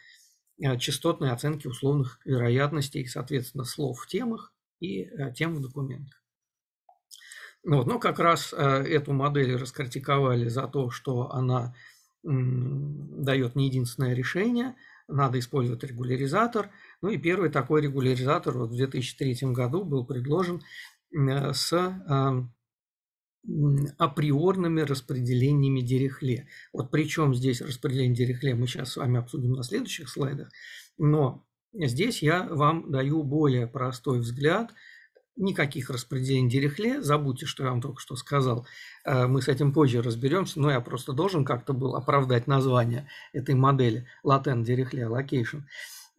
э, частотные оценки условных вероятностей, соответственно, слов в темах и э, тем в документах. Ну, но как раз э, эту модель раскритиковали за то, что она дает не единственное решение, надо использовать регуляризатор. Ну и первый такой регуляризатор вот в 2003 году был предложен э, с эм, априорными распределениями Дирихле. Вот причем здесь распределение Дирихле мы сейчас с вами обсудим на следующих слайдах, но здесь я вам даю более простой взгляд – никаких распределений Дирихле, забудьте, что я вам только что сказал, э, мы с этим позже разберемся, но я просто должен как-то был оправдать название этой модели латент Дирихле локейшн.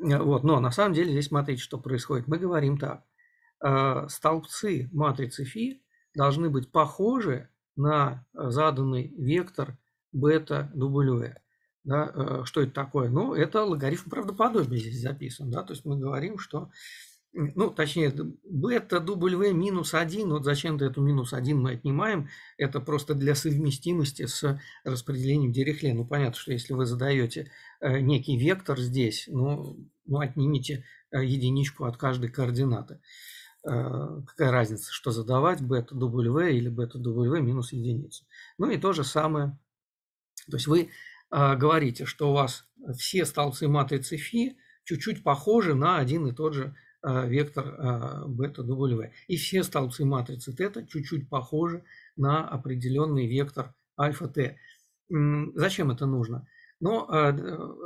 Э, вот, но на самом деле здесь смотрите, что происходит. Мы говорим так, э, столбцы матрицы φ должны быть похожи на заданный вектор бета W. Да, что это такое? Ну, это логарифм правдоподобия здесь записан. Да? То есть мы говорим, что ну, точнее, бета W минус 1, вот зачем-то эту минус 1 мы отнимаем, это просто для совместимости с распределением Дирихле. Ну, понятно, что если вы задаете э, некий вектор здесь, ну, ну отнимите э, единичку от каждой координаты. Э, какая разница, что задавать, бета W или бета W минус единицу. Ну и то же самое. То есть вы говорите, что у вас все столбцы матрицы фи чуть-чуть похожи на один и тот же Э, вектор э, бета W. И все столбцы матрицы тета чуть-чуть похожи на определенный вектор альфа Т. Зачем это нужно? Но э,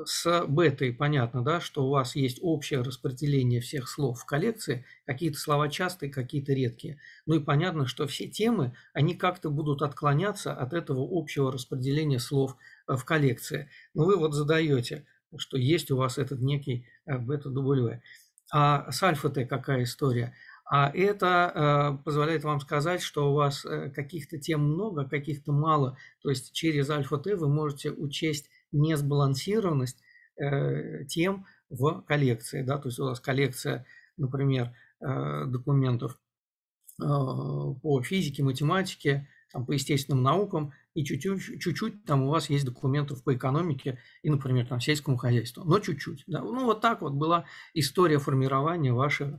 с бетой понятно, да, что у вас есть общее распределение всех слов в коллекции, какие-то слова частые, какие-то редкие. Ну и понятно, что все темы, они как-то будут отклоняться от этого общего распределения слов в коллекции. Но вы вот задаете, что есть у вас этот некий бета W. А с альфа-то какая история? А это э, позволяет вам сказать, что у вас э, каких-то тем много, каких-то мало. То есть через альфа-т вы можете учесть несбалансированность э, тем в коллекции. Да? То есть у вас коллекция, например, документов по физике, математике, там, по естественным наукам, и чуть-чуть там у вас есть документов по экономике и, например, там сельскому хозяйству, но чуть-чуть. Да. Ну, вот так вот была история формирования вашей э,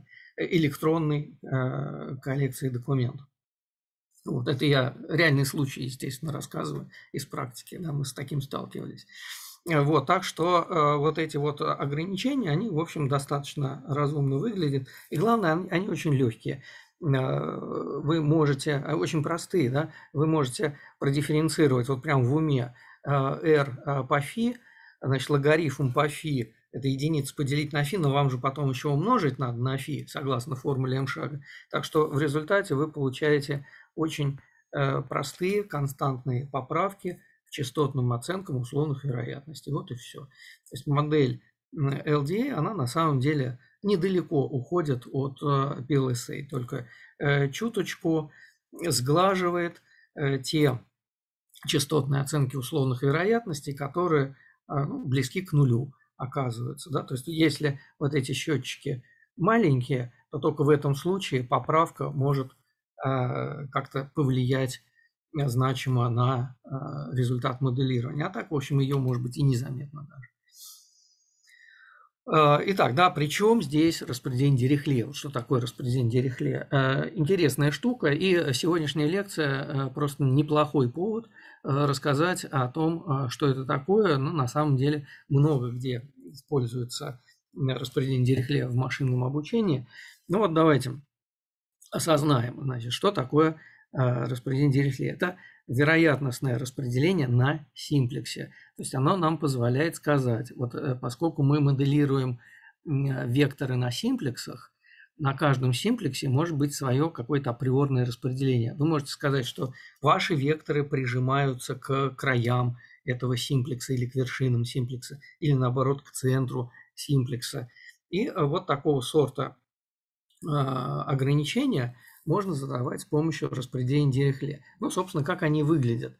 электронной э, коллекции документов. Вот, это я реальный случай, естественно, рассказываю из практики, да, мы с таким сталкивались. Э, вот, так что э, вот эти вот ограничения, они, в общем, достаточно разумно выглядят. И главное, они, они очень легкие. Э, вы можете, э, очень простые, да, вы можете продифференцировать вот прям в уме э, R по фи, значит, логарифм по фи это единицу поделить на фи, но вам же потом еще умножить надо на фи, согласно формуле m шага. Так что в результате вы получаете очень простые константные поправки к частотным оценкам условных вероятностей. Вот и все. То есть модель LDA, а, она на самом деле недалеко уходит от PLSA, э, только э, чуточку сглаживает э, те частотные оценки условных вероятностей, которые ну, близки к нулю оказываются. Да? То есть если вот эти счетчики маленькие, то только в этом случае поправка может как-то повлиять значимо на результат моделирования. А так, в общем, ее может быть и незаметно даже. Э, итак, да, причем здесь распределение Дирихле? Что такое распределение Дирихле? Э, интересная штука, и сегодняшняя лекция э, просто неплохой повод рассказать о том, что это такое. Ну, на самом деле много где используется распределение Дирихле в машинном обучении. Ну вот давайте осознаем, значит, что такое распределение Дирихле. Это вероятностное распределение на симплексе. То есть оно нам позволяет сказать, вот э, поскольку мы моделируем векторы на симплексах, на каждом симплексе может быть свое какое-то априорное распределение. Вы можете сказать, что ваши векторы прижимаются к краям этого симплекса или к вершинам симплекса, или наоборот к центру симплекса. И э, вот такого сорта а, ограничения – можно задавать с помощью распределения Дирихле. Ну, собственно, как они выглядят.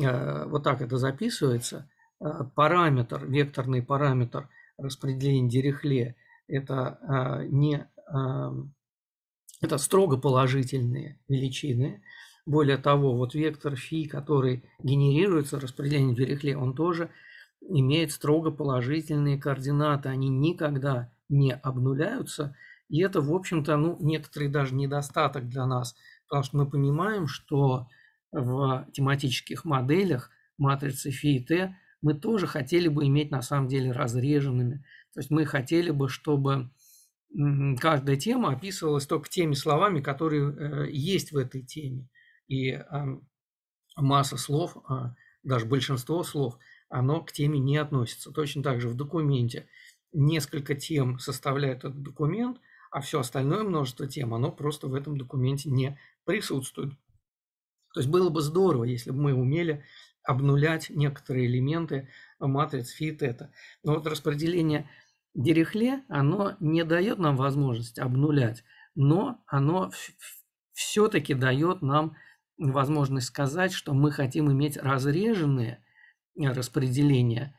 Э, вот так это записывается. Э, параметр, векторный параметр распределения Дирихле – это э, не эм, это строго положительные величины. Более того, вот вектор фи, который генерируется распределением Дирихле, он тоже имеет строго положительные координаты. Они никогда не обнуляются – и это, в общем-то, ну, некоторый даже недостаток для нас, потому что мы понимаем, что в тематических моделях матрицы фи и т мы тоже хотели бы иметь на самом деле разреженными. То есть мы хотели бы, чтобы каждая тема описывалась только теми словами, которые э, есть в этой теме. И масса слов, а, даже большинство слов, оно к теме не относится. Точно так же в документе несколько тем составляют этот документ, а все остальное множество тем, оно просто в этом документе не присутствует. То есть было бы здорово, если бы мы умели обнулять некоторые элементы э, матриц фи и тета. Но вот распределение Дирихле, оно не дает нам возможность обнулять, но оно все-таки дает нам возможность сказать, что мы хотим иметь разреженные э, распределения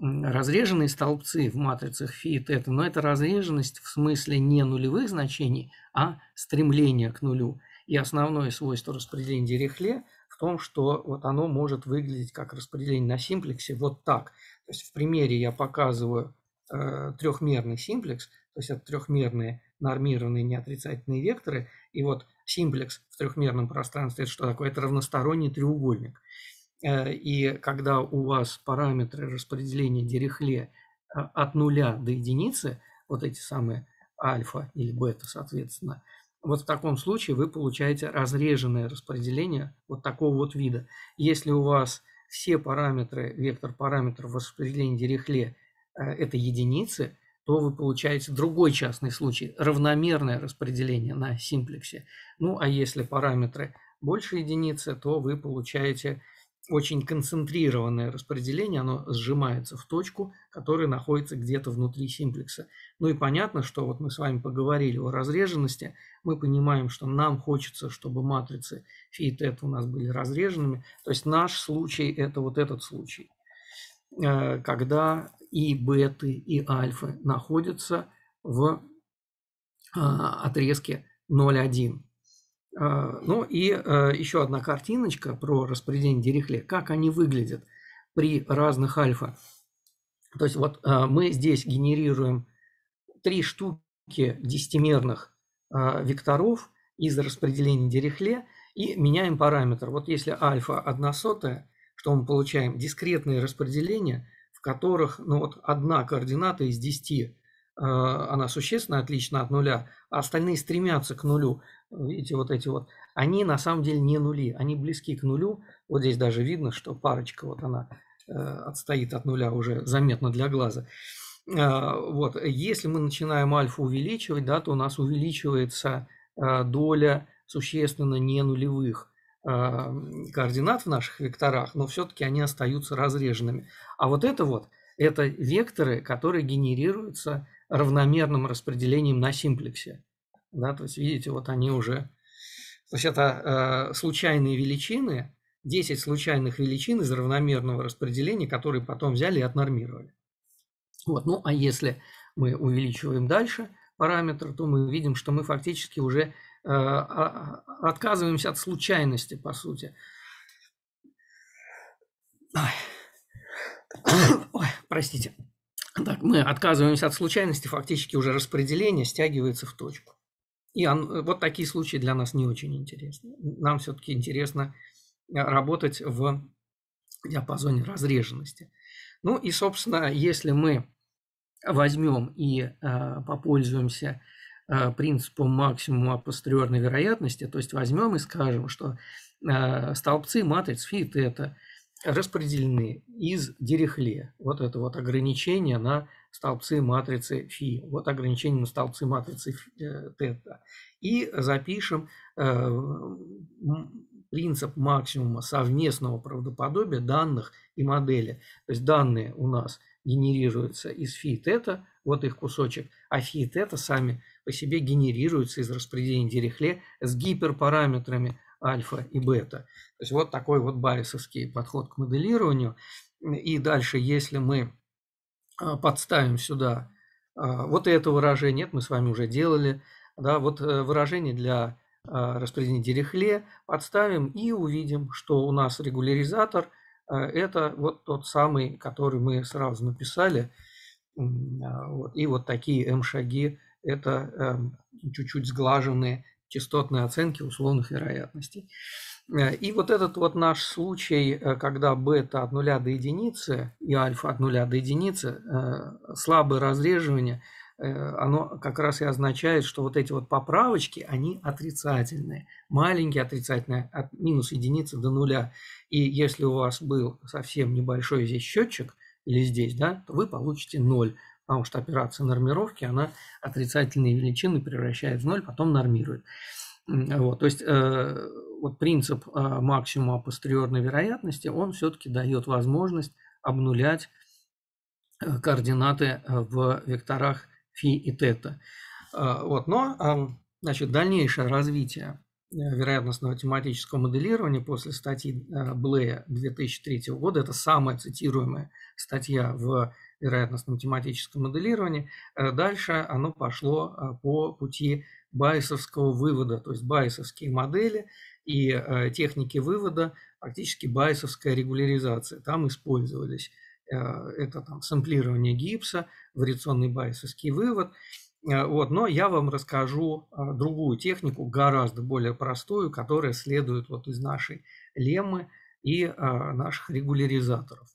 разреженные столбцы в матрицах фи и тета, но это разреженность в смысле не нулевых значений, а стремление к нулю. И основное свойство распределения Дирихле в том, что вот оно может выглядеть как распределение на симплексе вот так. То есть в примере я показываю э, трехмерный симплекс, то есть это трехмерные нормированные неотрицательные векторы, и вот симплекс в трехмерном пространстве это что такое? Это равносторонний треугольник. Э, и когда у вас параметры распределения Дирихле э, от нуля до единицы, вот эти самые альфа или бета, соответственно, вот в таком случае вы получаете разреженное распределение вот такого вот вида. Если у вас все параметры, вектор параметров распределения Дирихле э, – это единицы, то вы получаете другой частный случай – равномерное распределение на симплексе. Ну, а если параметры больше единицы, то вы получаете очень концентрированное распределение, оно сжимается в точку, которая находится где-то внутри симплекса. Ну и понятно, что вот мы с вами поговорили о разреженности, мы понимаем, что нам хочется, чтобы матрицы фи и тет у нас были разреженными, то есть наш случай – это вот этот случай, э, когда и беты, и альфы находятся в э, отрезке 0,1. А, ну и э, еще одна картиночка про распределение Дирихле, как они выглядят при разных альфа. То есть вот э, мы здесь генерируем три штуки десятимерных э, векторов из распределения Дирихле и меняем параметр. Вот если альфа 1 сотая, что мы получаем? Дискретные распределения, в которых ну вот, одна координата из 10 а, она существенно отлична от нуля, а остальные стремятся к нулю. Видите, вот эти вот. Они на самом деле не нули, они близки к нулю. Вот здесь даже видно, что парочка, вот она э, отстоит от нуля уже заметно для глаза. А, вот, если мы начинаем альфа увеличивать, да, то у нас увеличивается а, доля существенно не нулевых координат в наших векторах, но все-таки они остаются разреженными. А вот это вот, это векторы, которые генерируются равномерным распределением на симплексе. Да, то есть, видите, вот они уже... То есть это э, случайные величины, 10 случайных величин из равномерного распределения, которые потом взяли и отнормировали. Вот. Ну, а если мы увеличиваем дальше параметр, то мы видим, что мы фактически уже э, а, а, отказываемся от случайности, по сути. Ой, простите. Так, мы отказываемся от случайности, фактически уже распределение стягивается в точку. И он, э, вот такие случаи для нас не очень интересны. Нам все-таки интересно э, работать в диапазоне разреженности. Ну и, собственно, если мы возьмем и э, попользуемся э, принципом максимума апостериорной вероятности, то есть возьмем и скажем, что э, столбцы матриц фит это – распределены из Дирихле. Вот это вот ограничение на столбцы матрицы фи. Вот ограничение на столбцы матрицы э, тета. И запишем э, принцип максимума совместного правдоподобия данных и модели. То есть данные у нас генерируются из фи и тета, вот их кусочек, а фи и тета сами по себе генерируются из распределения Дирихле с гиперпараметрами альфа и бета. То есть вот такой вот байесовский подход к моделированию. И дальше, если мы а, подставим сюда а, вот это выражение, это мы с вами уже делали, да, вот э, выражение для а, распределения Дирихле, подставим и увидим, что у нас регуляризатор э, – это вот тот самый, который мы сразу написали. И вот такие М-шаги – это эм, чуть-чуть сглаженные частотной оценки условных вероятностей. Э, и вот этот вот наш случай, э, когда бета от нуля до единицы и альфа от нуля до единицы, э, слабое разреживание, оно как раз и означает, что вот эти вот поправочки, они отрицательные. Маленькие отрицательные, от минус единицы до нуля. И если у вас был совсем небольшой здесь счетчик, или здесь, да, то вы получите 0 потому что операция нормировки, она отрицательные величины превращает в ноль, потом нормирует. Вот, то есть э, вот принцип э, максимума апостериорной вероятности, он все-таки дает возможность обнулять э, координаты э, в векторах фи и тета. Э, вот, но э, значит, дальнейшее развитие э, вероятностного тематического моделирования после статьи э, Блея 2003 года, это самая цитируемая статья в вероятностно-математическом моделировании. Э, дальше оно пошло э, по пути байесовского вывода, то есть байесовские модели и э, техники вывода, практически байесовская регуляризация. Там использовались это там сэмплирование гипса, вариационный байесовский вывод. Вот, но я вам расскажу другую технику, гораздо более простую, которая следует вот из нашей леммы и наших регуляризаторов.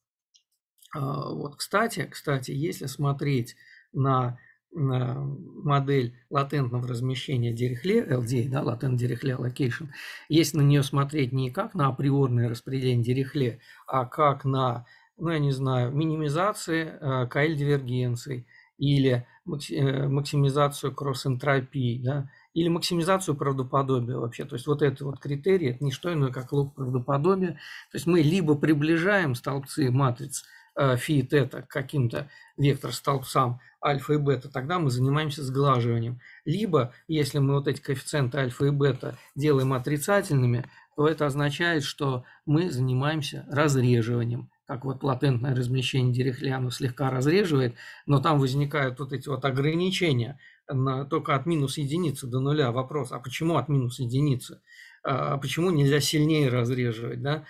А, вот, кстати, кстати, если смотреть на модель латентного размещения Дирихле, LDA, да, Latent Dirichlet Allocation, если на нее смотреть не как на априорное распределение Дирихле, а как на, ну, я не знаю, минимизации э, КЛ-дивергенций или э, максимизацию кросс-энтропии, да, или максимизацию правдоподобия вообще. То есть вот это вот критерий, это не что иное, как лог правдоподобия. То есть мы либо приближаем столбцы матриц Э, фи и тета каким-то вектор-столбцам альфа и бета, тогда мы занимаемся сглаживанием. Либо, если мы вот эти коэффициенты альфа и бета делаем отрицательными, то это означает, что мы занимаемся разреживанием. Как вот латентное размещение Дирихлиану слегка разреживает, но там возникают вот эти вот ограничения на, только от минус единицы до нуля. Вопрос, а почему от минус единицы? а почему нельзя сильнее разреживать, да?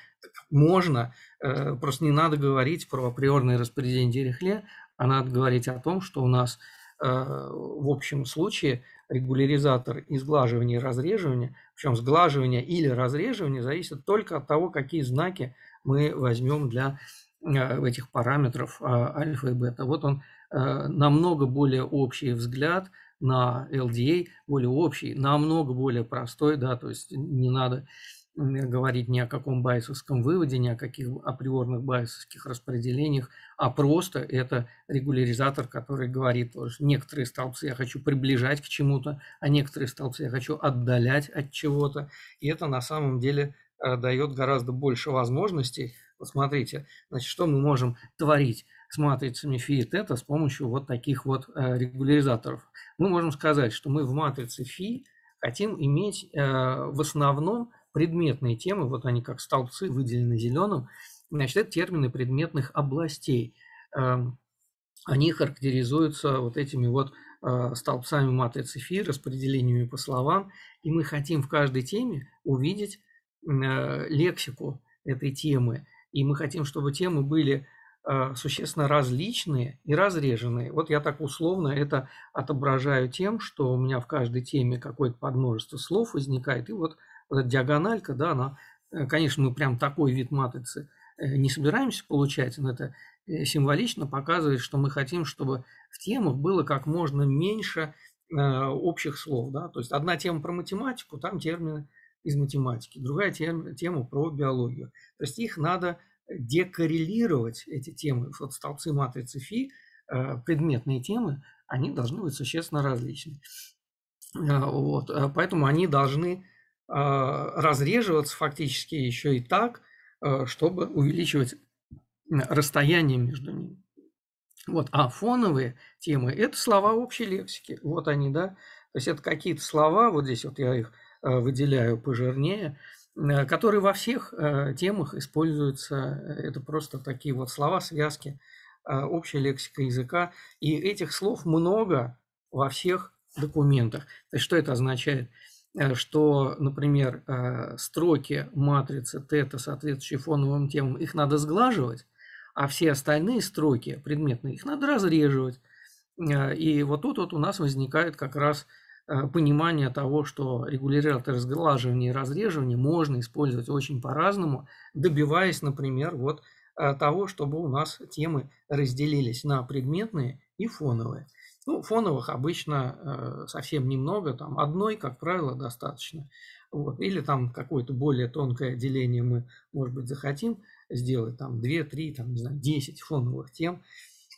Можно, э, просто не надо говорить про априорное распределение Дирихле, а надо говорить о том, что у нас а, в общем случае регуляризатор изглаживания и разреживания, причем сглаживание или разреживание зависит только от того, какие знаки мы возьмем для а, этих параметров а, альфа и бета. Вот он намного более общий взгляд на LDA, а более общий, намного более простой, да, то есть не надо говорить ни о каком байсовском выводе, ни о каких априорных байсовских распределениях, а просто это регуляризатор, который говорит, что некоторые столбцы я хочу приближать к чему-то, а некоторые столбцы я хочу отдалять от чего-то. И это на самом деле э, дает гораздо больше возможностей. Посмотрите, значит, что мы можем творить с матрицами фи и тета с помощью вот таких вот э, регуляризаторов. Мы можем сказать, что мы в матрице фи хотим иметь э, в основном предметные темы, вот они как столбцы выделены зеленым, значит, это термины предметных областей. Эм, они характеризуются вот этими вот э, столбцами матрицы фи, распределениями по словам, и мы хотим в каждой теме увидеть лексику этой темы, и мы хотим, чтобы темы были Э, существенно различные и разреженные. Вот я так условно это отображаю тем, что у меня в каждой теме какое-то подмножество слов возникает. И вот, эта диагональка, да, она, э, конечно, мы прям такой вид матрицы э, не собираемся получать, но это символично показывает, что мы хотим, чтобы в темах было как можно меньше общих слов. Да? То есть одна тема про математику, там термины из математики, другая тема, тема про биологию. То есть их надо декоррелировать эти темы. Вот столбцы матрицы Фи, э, предметные темы, они должны быть существенно различны. Э, вот. Э, поэтому они должны разреживаться фактически еще и так, чтобы увеличивать расстояние между ними. Вот. А фоновые темы – это слова общей лексики. Вот они, да. То есть это какие-то слова, вот здесь вот я их выделяю пожирнее – Э, который во всех э, темах используется. Э, это просто такие вот слова, связки, общая лексика языка. И этих слов много во всех документах. Что это означает? Что, например, строки матрицы тета, соответствующие фоновым темам, их надо сглаживать, а все остальные строки предметные, их надо разреживать. И вот тут вот у нас возникает как раз Э, понимание того, что регулятор сглаживания и разреживания можно использовать очень по-разному, добиваясь, например, вот э, того, чтобы у нас темы разделились на предметные и фоновые. Ну, фоновых обычно э, совсем немного, там одной, как правило, достаточно. Вот. Или там какое-то более тонкое деление мы, может быть, захотим сделать, там 2, 3, там, не знаю, 10 фоновых тем.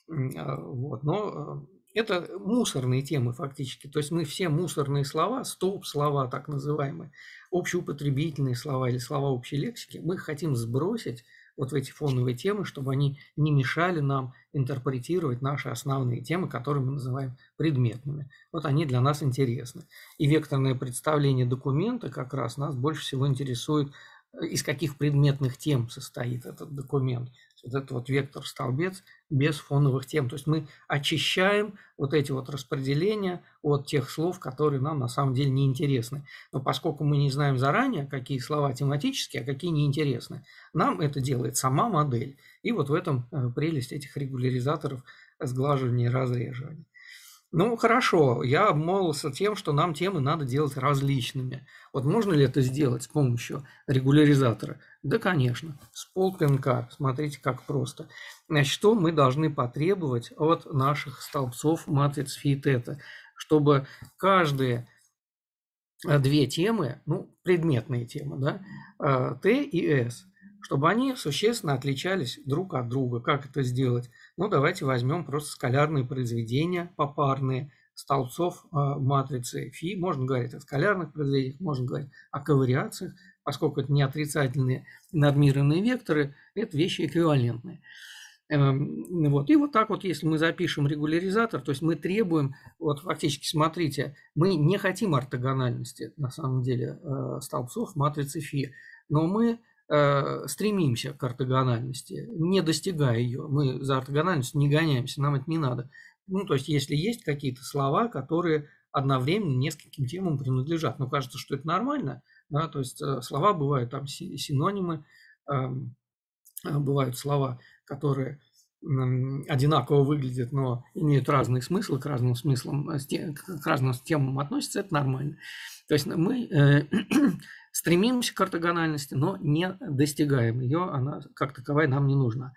Вот. Но это мусорные темы фактически. То есть мы все мусорные слова, стоп-слова так называемые, общеупотребительные слова или слова общей лексики, мы хотим сбросить вот в эти фоновые темы, чтобы они не мешали нам интерпретировать наши основные темы, которые мы называем предметными. Вот они для нас интересны. И векторное представление документа как раз нас больше всего интересует, э, из каких предметных тем состоит этот документ. Вот этот вот вектор столбец – без фоновых тем. То есть мы очищаем вот эти вот распределения от тех слов, которые нам на самом деле неинтересны. Но поскольку мы не знаем заранее, какие слова тематические, а какие неинтересны, нам это делает сама модель. И вот в этом э, прелесть этих регуляризаторов сглаживания и разреживания. Ну, хорошо, я обмолвился тем, что нам темы надо делать различными. Вот можно ли это сделать с помощью регуляризатора? Да, конечно, с полпинка, смотрите, как просто. Значит, что мы должны потребовать от наших столбцов матриц фиетета, чтобы каждые э, две темы, ну, предметные темы, да, э, Т и С – чтобы они существенно отличались друг от друга. Как это сделать? Ну, давайте возьмем просто скалярные произведения попарные, столбцов э, матрицы фи. Можно говорить о скалярных произведениях, можно говорить о ковариациях, поскольку это не отрицательные надмиренные векторы, это вещи эквивалентные. Эм, вот. И вот так вот, если мы запишем регуляризатор, то есть мы требуем, вот фактически смотрите, мы не хотим ортогональности на самом деле э, столбцов матрицы фи, но мы Э, стремимся к ортогональности, не достигая ее. Мы за ортогональность не гоняемся, нам это не надо. Ну, то есть, если есть какие-то слова, которые одновременно нескольким темам принадлежат. но кажется, что это нормально, да, то есть э, слова бывают там синонимы, эм, э, бывают слова, которые одинаково выглядят, но имеют разные смыслы, к разным смыслам, к разным темам относятся, это нормально. То есть мы стремимся к ортогональности, но не достигаем ее, она как таковая нам не нужна.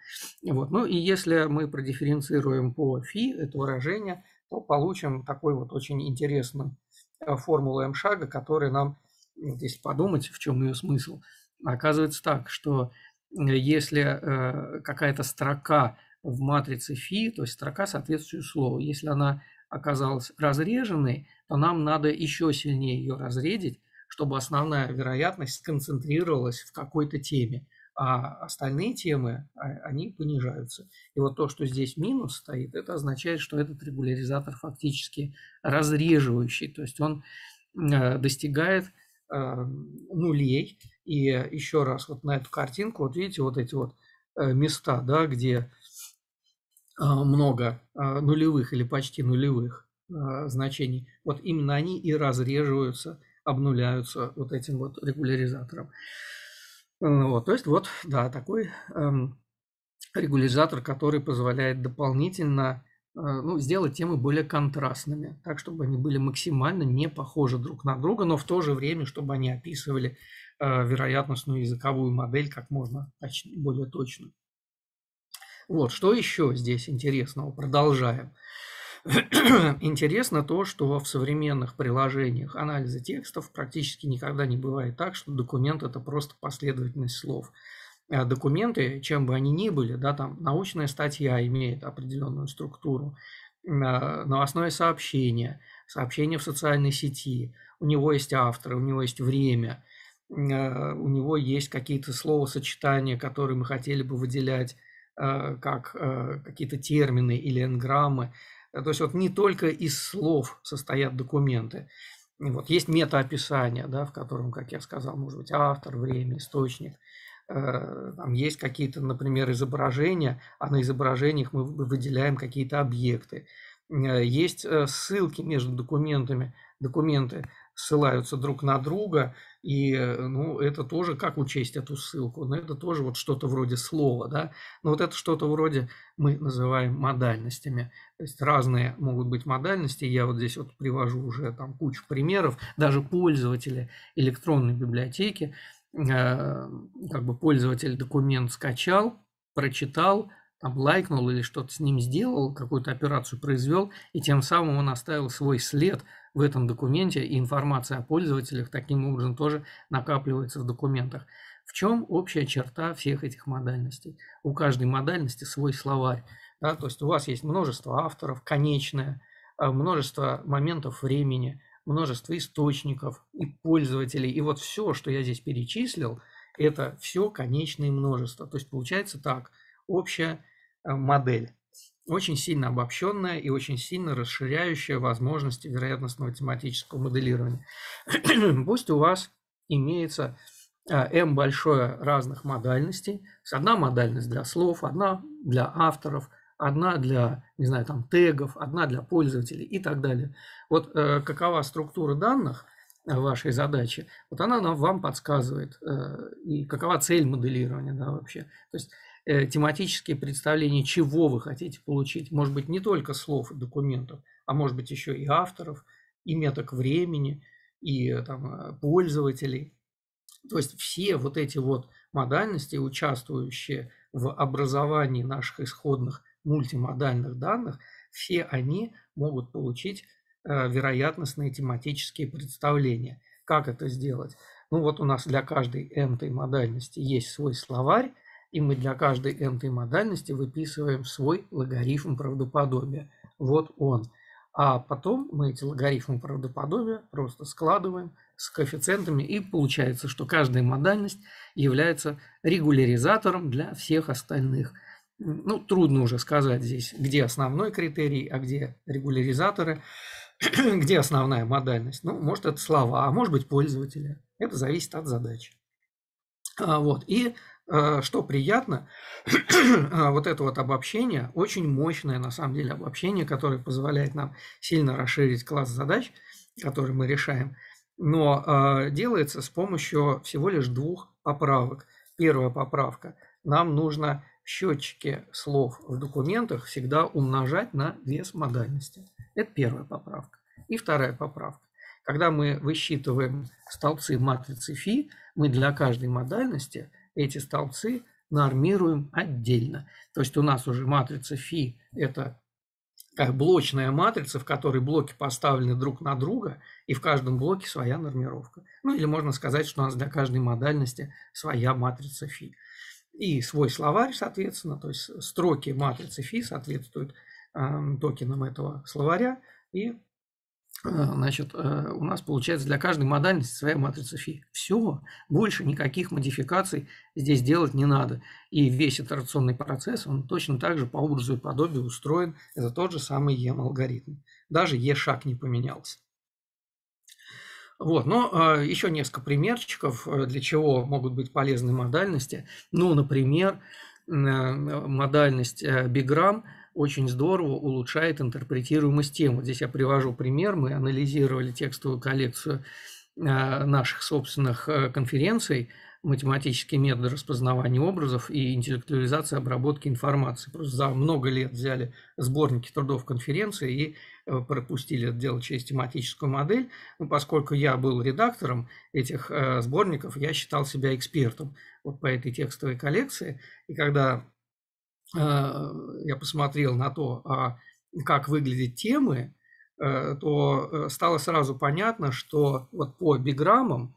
Вот. Ну и если мы продифференцируем по фи это выражение, то получим такой вот очень интересную э, формулу М-шага, которая нам, ну, вот если подумать, в чем ее смысл, оказывается так, что э, если э, какая-то строка в матрице фи, то есть строка соответствует слову, если она оказалась разреженной, то нам надо еще сильнее ее разредить, чтобы основная вероятность сконцентрировалась в какой-то теме, а остальные темы, а, они понижаются. И вот то, что здесь минус стоит, это означает, что этот регуляризатор фактически разреживающий, то есть он э, достигает э, нулей. И еще раз вот на эту картинку, вот видите, вот эти вот э, места, да, где много нулевых или почти нулевых значений, вот именно они и разреживаются обнуляются вот этим вот регуляризатором. Вот, то есть вот, да, такой эм, регуляризатор, который позволяет дополнительно э, ну, сделать темы более контрастными, так, чтобы они были максимально не похожи друг на друга, но в то же время, чтобы они описывали э, вероятностную языковую модель как можно точнее, более точно. Вот, что еще здесь интересного, продолжаем. Э, [CLEARS THROAT] Интересно то, что в современных приложениях анализа текстов практически никогда не бывает так, что документ это просто последовательность слов. А документы, чем бы они ни были, да, там научная статья имеет определенную структуру, а, новостное сообщение, сообщение в социальной сети, у него есть автор, у него есть время, а, у него есть какие-то словосочетания, которые мы хотели бы выделять как какие-то термины или энграммы. То есть вот не только из слов состоят документы. Вот есть метаописание, да, в котором, как я сказал, может быть автор, время, источник. Э, там есть какие-то, например, изображения, а на изображениях мы выделяем какие-то объекты. Э, есть э, ссылки между документами, документы ссылаются друг на друга, и э, ну, это тоже, как учесть эту ссылку? но ну, это тоже вот что-то вроде слова, да? Но вот это что-то вроде мы называем модальностями. То есть разные могут быть модальности. Я вот здесь вот привожу уже там кучу примеров. Даже пользователи электронной библиотеки, э, как бы пользователь документ скачал, прочитал, там лайкнул или что-то с ним сделал, какую-то операцию произвел, и тем самым он оставил свой след в этом документе, и информация о пользователях таким образом тоже накапливается в документах. В чем общая черта всех этих модальностей? У каждой модальности свой словарь. Да? То есть у вас есть множество авторов, конечное, э, множество моментов времени, множество источников и пользователей. И вот все, что я здесь перечислил, это все конечное множество. То есть получается так – общая э, модель, очень сильно обобщенная и очень сильно расширяющая возможности вероятностного тематического моделирования. [CLEARS THROAT] Пусть у вас имеется m э, большое разных модальностей, одна модальность для слов, одна для авторов, одна для, не знаю, там тегов, одна для пользователей и так далее. Вот э, какова структура данных – вашей задачи, вот она нам, вам подсказывает, и какова цель моделирования да, вообще. То есть Э, тематические представления, чего вы хотите получить. Может быть, не только слов документов, а может быть, еще и авторов, и меток времени, и э, там, э, пользователей. То есть все вот эти вот модальности, участвующие в образовании наших исходных мультимодальных данных, все они могут получить вероятностные тематические представления. Как это сделать? Ну вот у нас для каждой m модальности есть свой словарь, и мы для каждой n модальности выписываем свой логарифм правдоподобия. Вот он. А потом мы эти логарифмы правдоподобия просто складываем с коэффициентами, и получается, что каждая модальность является регуляризатором для всех остальных. Ну, трудно уже сказать здесь, где основной критерий, а где регуляризаторы, [CLEARS THROAT] где основная модальность. Ну, может, это слова, а может быть, пользователи. Это зависит от задачи. А, вот. И а, что приятно, [CLEARS THROAT] а, вот это вот обобщение, очень мощное на самом деле обобщение, которое позволяет нам сильно расширить класс задач, которые мы решаем, но а, делается с помощью всего лишь двух поправок. Первая поправка. Нам нужно счетчики слов в документах всегда умножать на вес модальности. Это первая поправка. И вторая поправка. Когда мы высчитываем столбцы матрицы φ, мы для каждой модальности – эти столбцы нормируем отдельно. То есть у нас уже матрица фи это как блочная матрица, в которой блоки поставлены друг на друга, и в каждом блоке своя нормировка. Ну или можно сказать, что у нас для каждой модальности своя матрица фи И свой словарь, соответственно, то есть строки матрицы фи соответствуют э, токенам этого словаря, и а, значит, э, у нас получается для каждой модальности своя матрица фи. Все, больше никаких модификаций здесь делать не надо. И весь итерационный процесс, он точно так же по образу и подобию устроен. Это тот же самый EM-алгоритм. Даже е шаг не поменялся. Вот, но э, еще несколько примерчиков, э, для чего могут быть полезны модальности. Ну, например, э, модальность биграм – очень здорово улучшает интерпретируемость темы. здесь я привожу пример. Мы анализировали текстовую коллекцию э, наших собственных э, конференций математические методы распознавания образов и интеллектуализация обработки информации. Просто за много лет взяли сборники трудов конференции и э, пропустили это дело через тематическую модель. Но поскольку я был редактором этих сборников, я считал себя экспертом вот по этой текстовой коллекции. И когда Э, я посмотрел на то, а, как выглядят темы, э, то э, стало сразу понятно, что вот по биграммам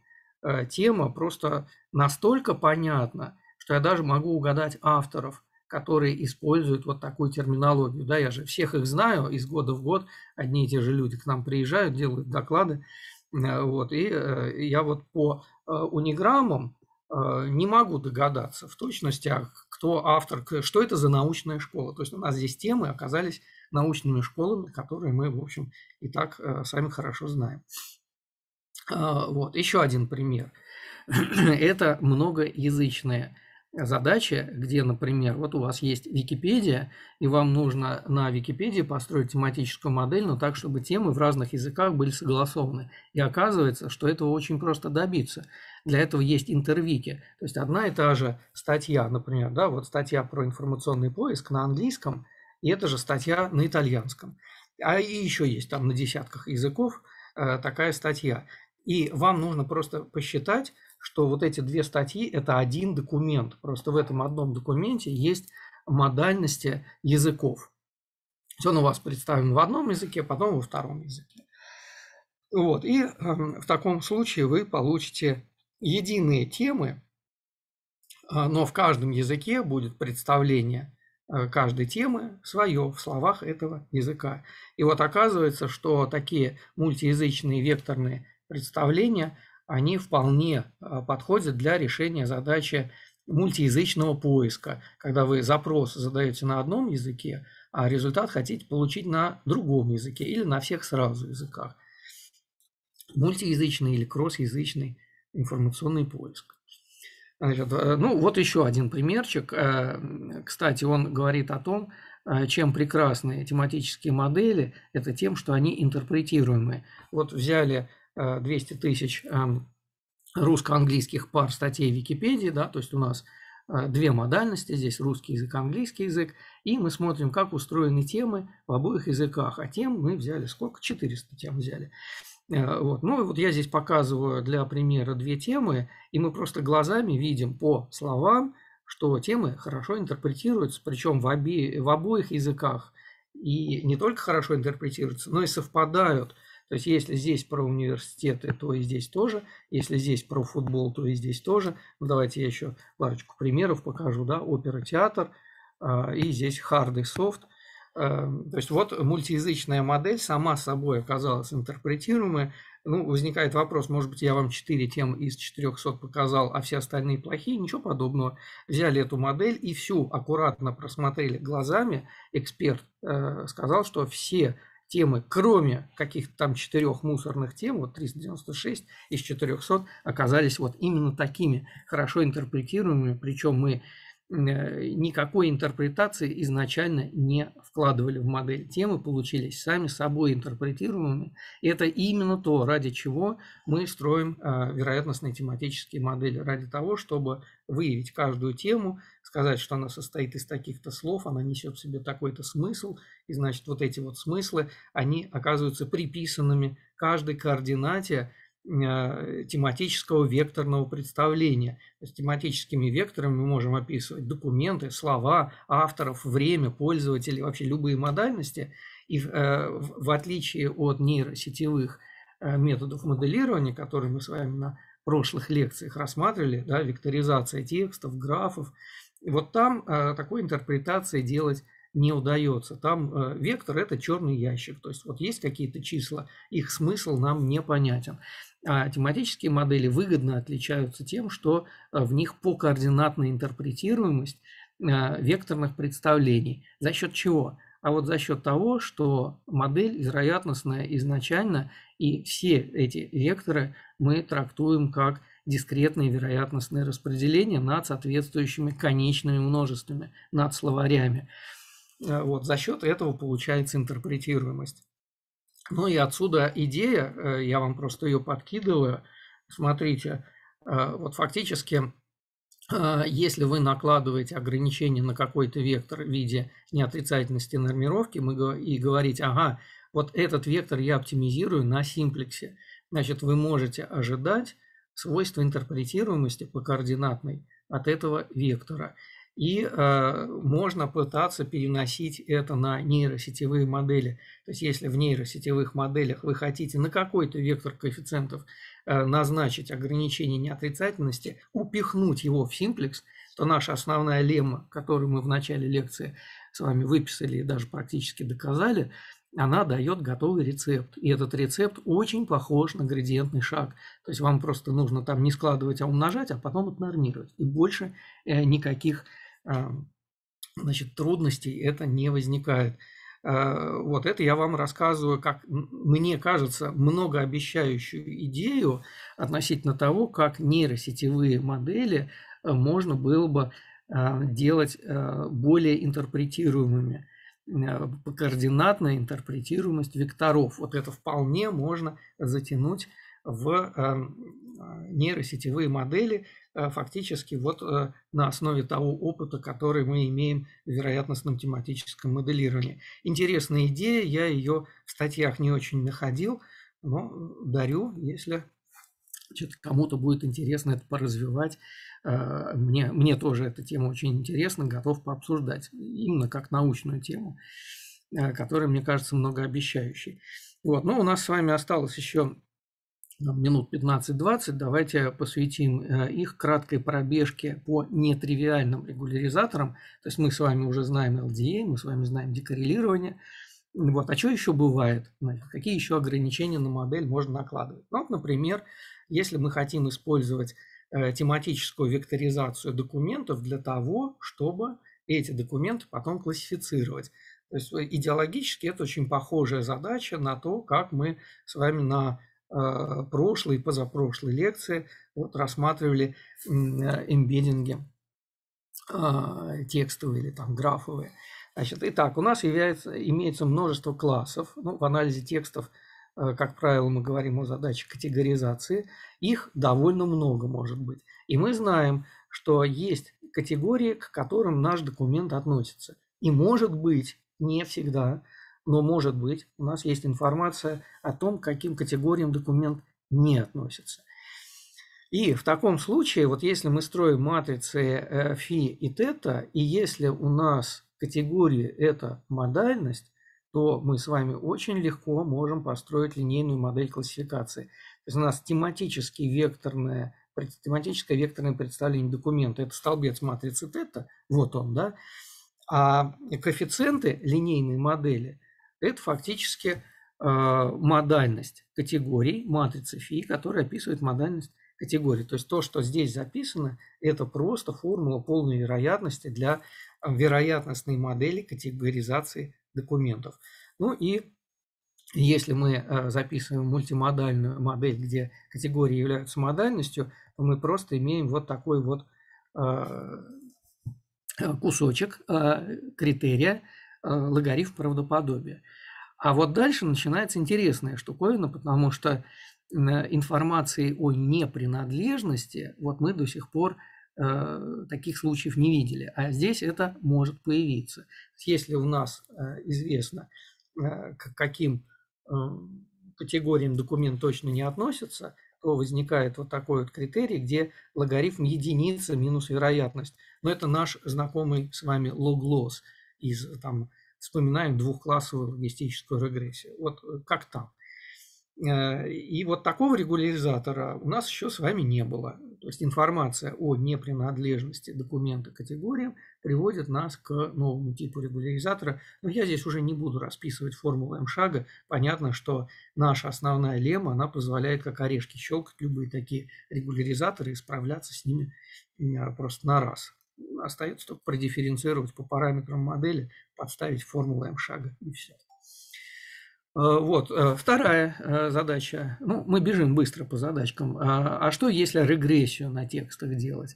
тема просто настолько понятна, что я даже могу угадать авторов, которые используют вот такую терминологию. Да, я же всех их знаю, из года в год одни и те же люди к нам приезжают, делают доклады. Вот, и я вот по униграммам Э, не могу догадаться в точности, кто автор, что это за научная школа. То есть у нас здесь темы оказались научными школами, которые мы, в общем, и так э, сами хорошо знаем. Э, вот, еще один пример. [CLEARS THROAT] Это многоязычная задачи, где, например, вот у вас есть Википедия, и вам нужно на Википедии построить тематическую модель, но так, чтобы темы в разных языках были согласованы. И оказывается, что этого очень просто добиться. Для этого есть интервики. То есть одна и та же статья, например, да, вот статья про информационный поиск на английском, и это же статья на итальянском. А и еще есть там на десятках языков э, такая статья. И вам нужно просто посчитать, что вот эти две статьи – это один документ. Просто в этом одном документе есть модальности языков. Он у вас представлен в одном языке, потом во втором языке. Вот, и эм, в таком случае вы получите единые темы, а, но в каждом языке будет представление э, каждой темы свое в словах этого языка. И вот оказывается, что такие мультиязычные векторные представления – они вполне а, подходят для решения задачи мультиязычного поиска, когда вы запрос задаете на одном языке, а результат хотите получить на другом языке или на всех сразу языках. Мультиязычный или кроссязычный информационный поиск. Значит, э, ну, вот еще один примерчик. Э, кстати, он говорит о том, э, чем прекрасны тематические модели, это тем, что они интерпретируемые. Вот взяли 200 э, тысяч эм, русско-английских пар статей в Википедии, да, то есть у нас э, две модальности, здесь русский язык, английский язык, и мы смотрим, как устроены темы в обоих языках, а тем мы взяли сколько? 400 тем взяли. Э, вот. Ну и вот я здесь показываю для примера две темы, и мы просто глазами видим по словам, что темы хорошо интерпретируются, причем в, обе, в обоих языках, и не только хорошо интерпретируются, но и совпадают – то есть если здесь про университеты, то и здесь тоже. Если здесь про футбол, то и здесь тоже. Ну, давайте я еще парочку примеров покажу. Да? Опера, театр а, и здесь hard и soft. Э, то есть вот мультиязычная модель сама собой оказалась интерпретируемая. Ну, возникает вопрос, может быть, я вам 4 темы из 400 показал, а все остальные плохие? Ничего подобного. Взяли эту модель и всю аккуратно просмотрели глазами. Эксперт э, сказал, что все темы, кроме каких-то там четырех мусорных тем, вот 396 из 400 оказались вот именно такими хорошо интерпретируемыми, причем мы Э, никакой интерпретации изначально не вкладывали в модель. Темы получились сами собой интерпретируемыми. Это именно то, ради чего мы строим э, вероятностные тематические модели. Ради того, чтобы выявить каждую тему, сказать, что она состоит из таких-то слов, она несет в себе такой-то смысл, и значит вот эти вот смыслы, они оказываются приписанными каждой координате, Э, тематического векторного представления. То тематическими векторами мы можем описывать документы, слова, авторов, время, пользователей, вообще любые модальности. И в э, отличие от нейросетевых э, методов моделирования, которые мы с вами на прошлых лекциях рассматривали, да, векторизация текстов, графов, вот там такой интерпретации делать не удается. Там э, вектор – это черный ящик. То есть вот есть какие-то числа, их смысл нам непонятен. А тематические модели выгодно отличаются тем, что э, в них по координатной интерпретируемость э, векторных представлений. За счет чего? а вот за счет того, что модель вероятностная изначально, и все эти векторы мы трактуем как дискретные вероятностные распределения над соответствующими конечными множествами, над словарями. Э, вот, за счет этого получается интерпретируемость. Ну и отсюда идея, э, я вам просто ее подкидываю. Смотрите, э, вот фактически, если вы накладываете ограничение на какой-то вектор в виде неотрицательности нормировки мы, и говорите, ага, вот этот вектор я оптимизирую на симплексе, значит, вы можете ожидать свойства интерпретируемости по координатной от этого вектора. И э, можно пытаться переносить это на нейросетевые модели. То есть если в нейросетевых моделях вы хотите на какой-то вектор коэффициентов э, назначить ограничение неотрицательности, упихнуть его в симплекс, то наша основная лемма, которую мы в начале лекции с вами выписали и даже практически доказали, она дает готовый рецепт. И этот рецепт очень похож на градиентный шаг. То есть вам просто нужно там не складывать, а умножать, а потом отнормировать. И больше э, никаких значит, трудностей это не возникает. А, вот это я вам рассказываю, как мне кажется, многообещающую идею относительно того, как нейросетевые модели а, можно было бы а, делать более интерпретируемыми. Координатная интерпретируемость векторов. Вот это вполне можно затянуть в нейросетевые модели, Э, фактически вот э, на основе того опыта, который мы имеем в вероятностном тематическом моделировании. Интересная идея, я ее в статьях не очень находил, но дарю, если кому-то будет интересно это поразвивать. Э, мне, мне тоже эта тема очень интересна, готов пообсуждать, именно как научную тему, которая, мне кажется, многообещающей. Вот. Но ну, у нас с вами осталось еще минут 15-20, давайте посвятим э, их краткой пробежке по нетривиальным регуляризаторам. То есть мы с вами уже знаем LDA, мы с вами знаем декоррелирование. Вот. А что еще бывает? какие еще ограничения на модель можно накладывать? Ну, вот, например, если мы хотим использовать э, тематическую векторизацию документов для того, чтобы эти документы потом классифицировать. То есть э, идеологически это очень похожая задача на то, как мы с вами на а, прошлой и позапрошлой лекции вот рассматривали э, эмбеддинги а, текстовые или там графовые. Значит, итак, у нас является, имеется множество классов. Ну, в анализе текстов, э, как правило, мы говорим о задаче категоризации. Их довольно много может быть. И мы знаем, что есть категории, к которым наш документ относится. И может быть, не всегда, но, может быть, у нас есть информация о том, к каким категориям документ не относится. И в таком случае, вот если мы строим матрицы э, фи и тета, и если у нас категории – это модальность, то мы с вами очень легко можем построить линейную модель классификации. То есть у нас тематически векторная тематическое векторное представление документа. Это столбец матрицы тета, вот он, да. А коэффициенты линейной модели это фактически а, модальность категорий, матрицы фи, которая описывает модальность категорий. То есть то, что здесь записано, это просто формула полной вероятности для а, вероятностной модели категоризации документов. Ну и если мы а, записываем мультимодальную модель, где категории являются модальностью, то мы просто имеем вот такой вот кусочек критерия, Э, логарифм правдоподобия. А вот дальше начинается интересная штуковина, потому что э, информации о непринадлежности вот мы до сих пор э, таких случаев не видели, а здесь это может появиться. Если у нас э, известно, э, к каким э, категориям документ точно не относится, то возникает вот такой вот критерий, где логарифм единица минус вероятность. Но это наш знакомый с вами логлосс – из, там, вспоминаем двухклассовую логистическую регрессию. Вот э, как там. Э, и вот такого регуляризатора у нас еще с вами не было. То есть информация о непринадлежности документа к категориям приводит нас к новому типу регуляризатора. Но я здесь уже не буду расписывать формулу М-шага. Понятно, что наша основная лема, она позволяет как орешки щелкать любые такие регуляризаторы и справляться с ними э, просто на раз остается только продифференцировать по параметрам модели, подставить формулу М шага и все. Э, вот, э, вторая э, задача. Ну, мы бежим быстро по задачкам. А что, если регрессию на текстах делать?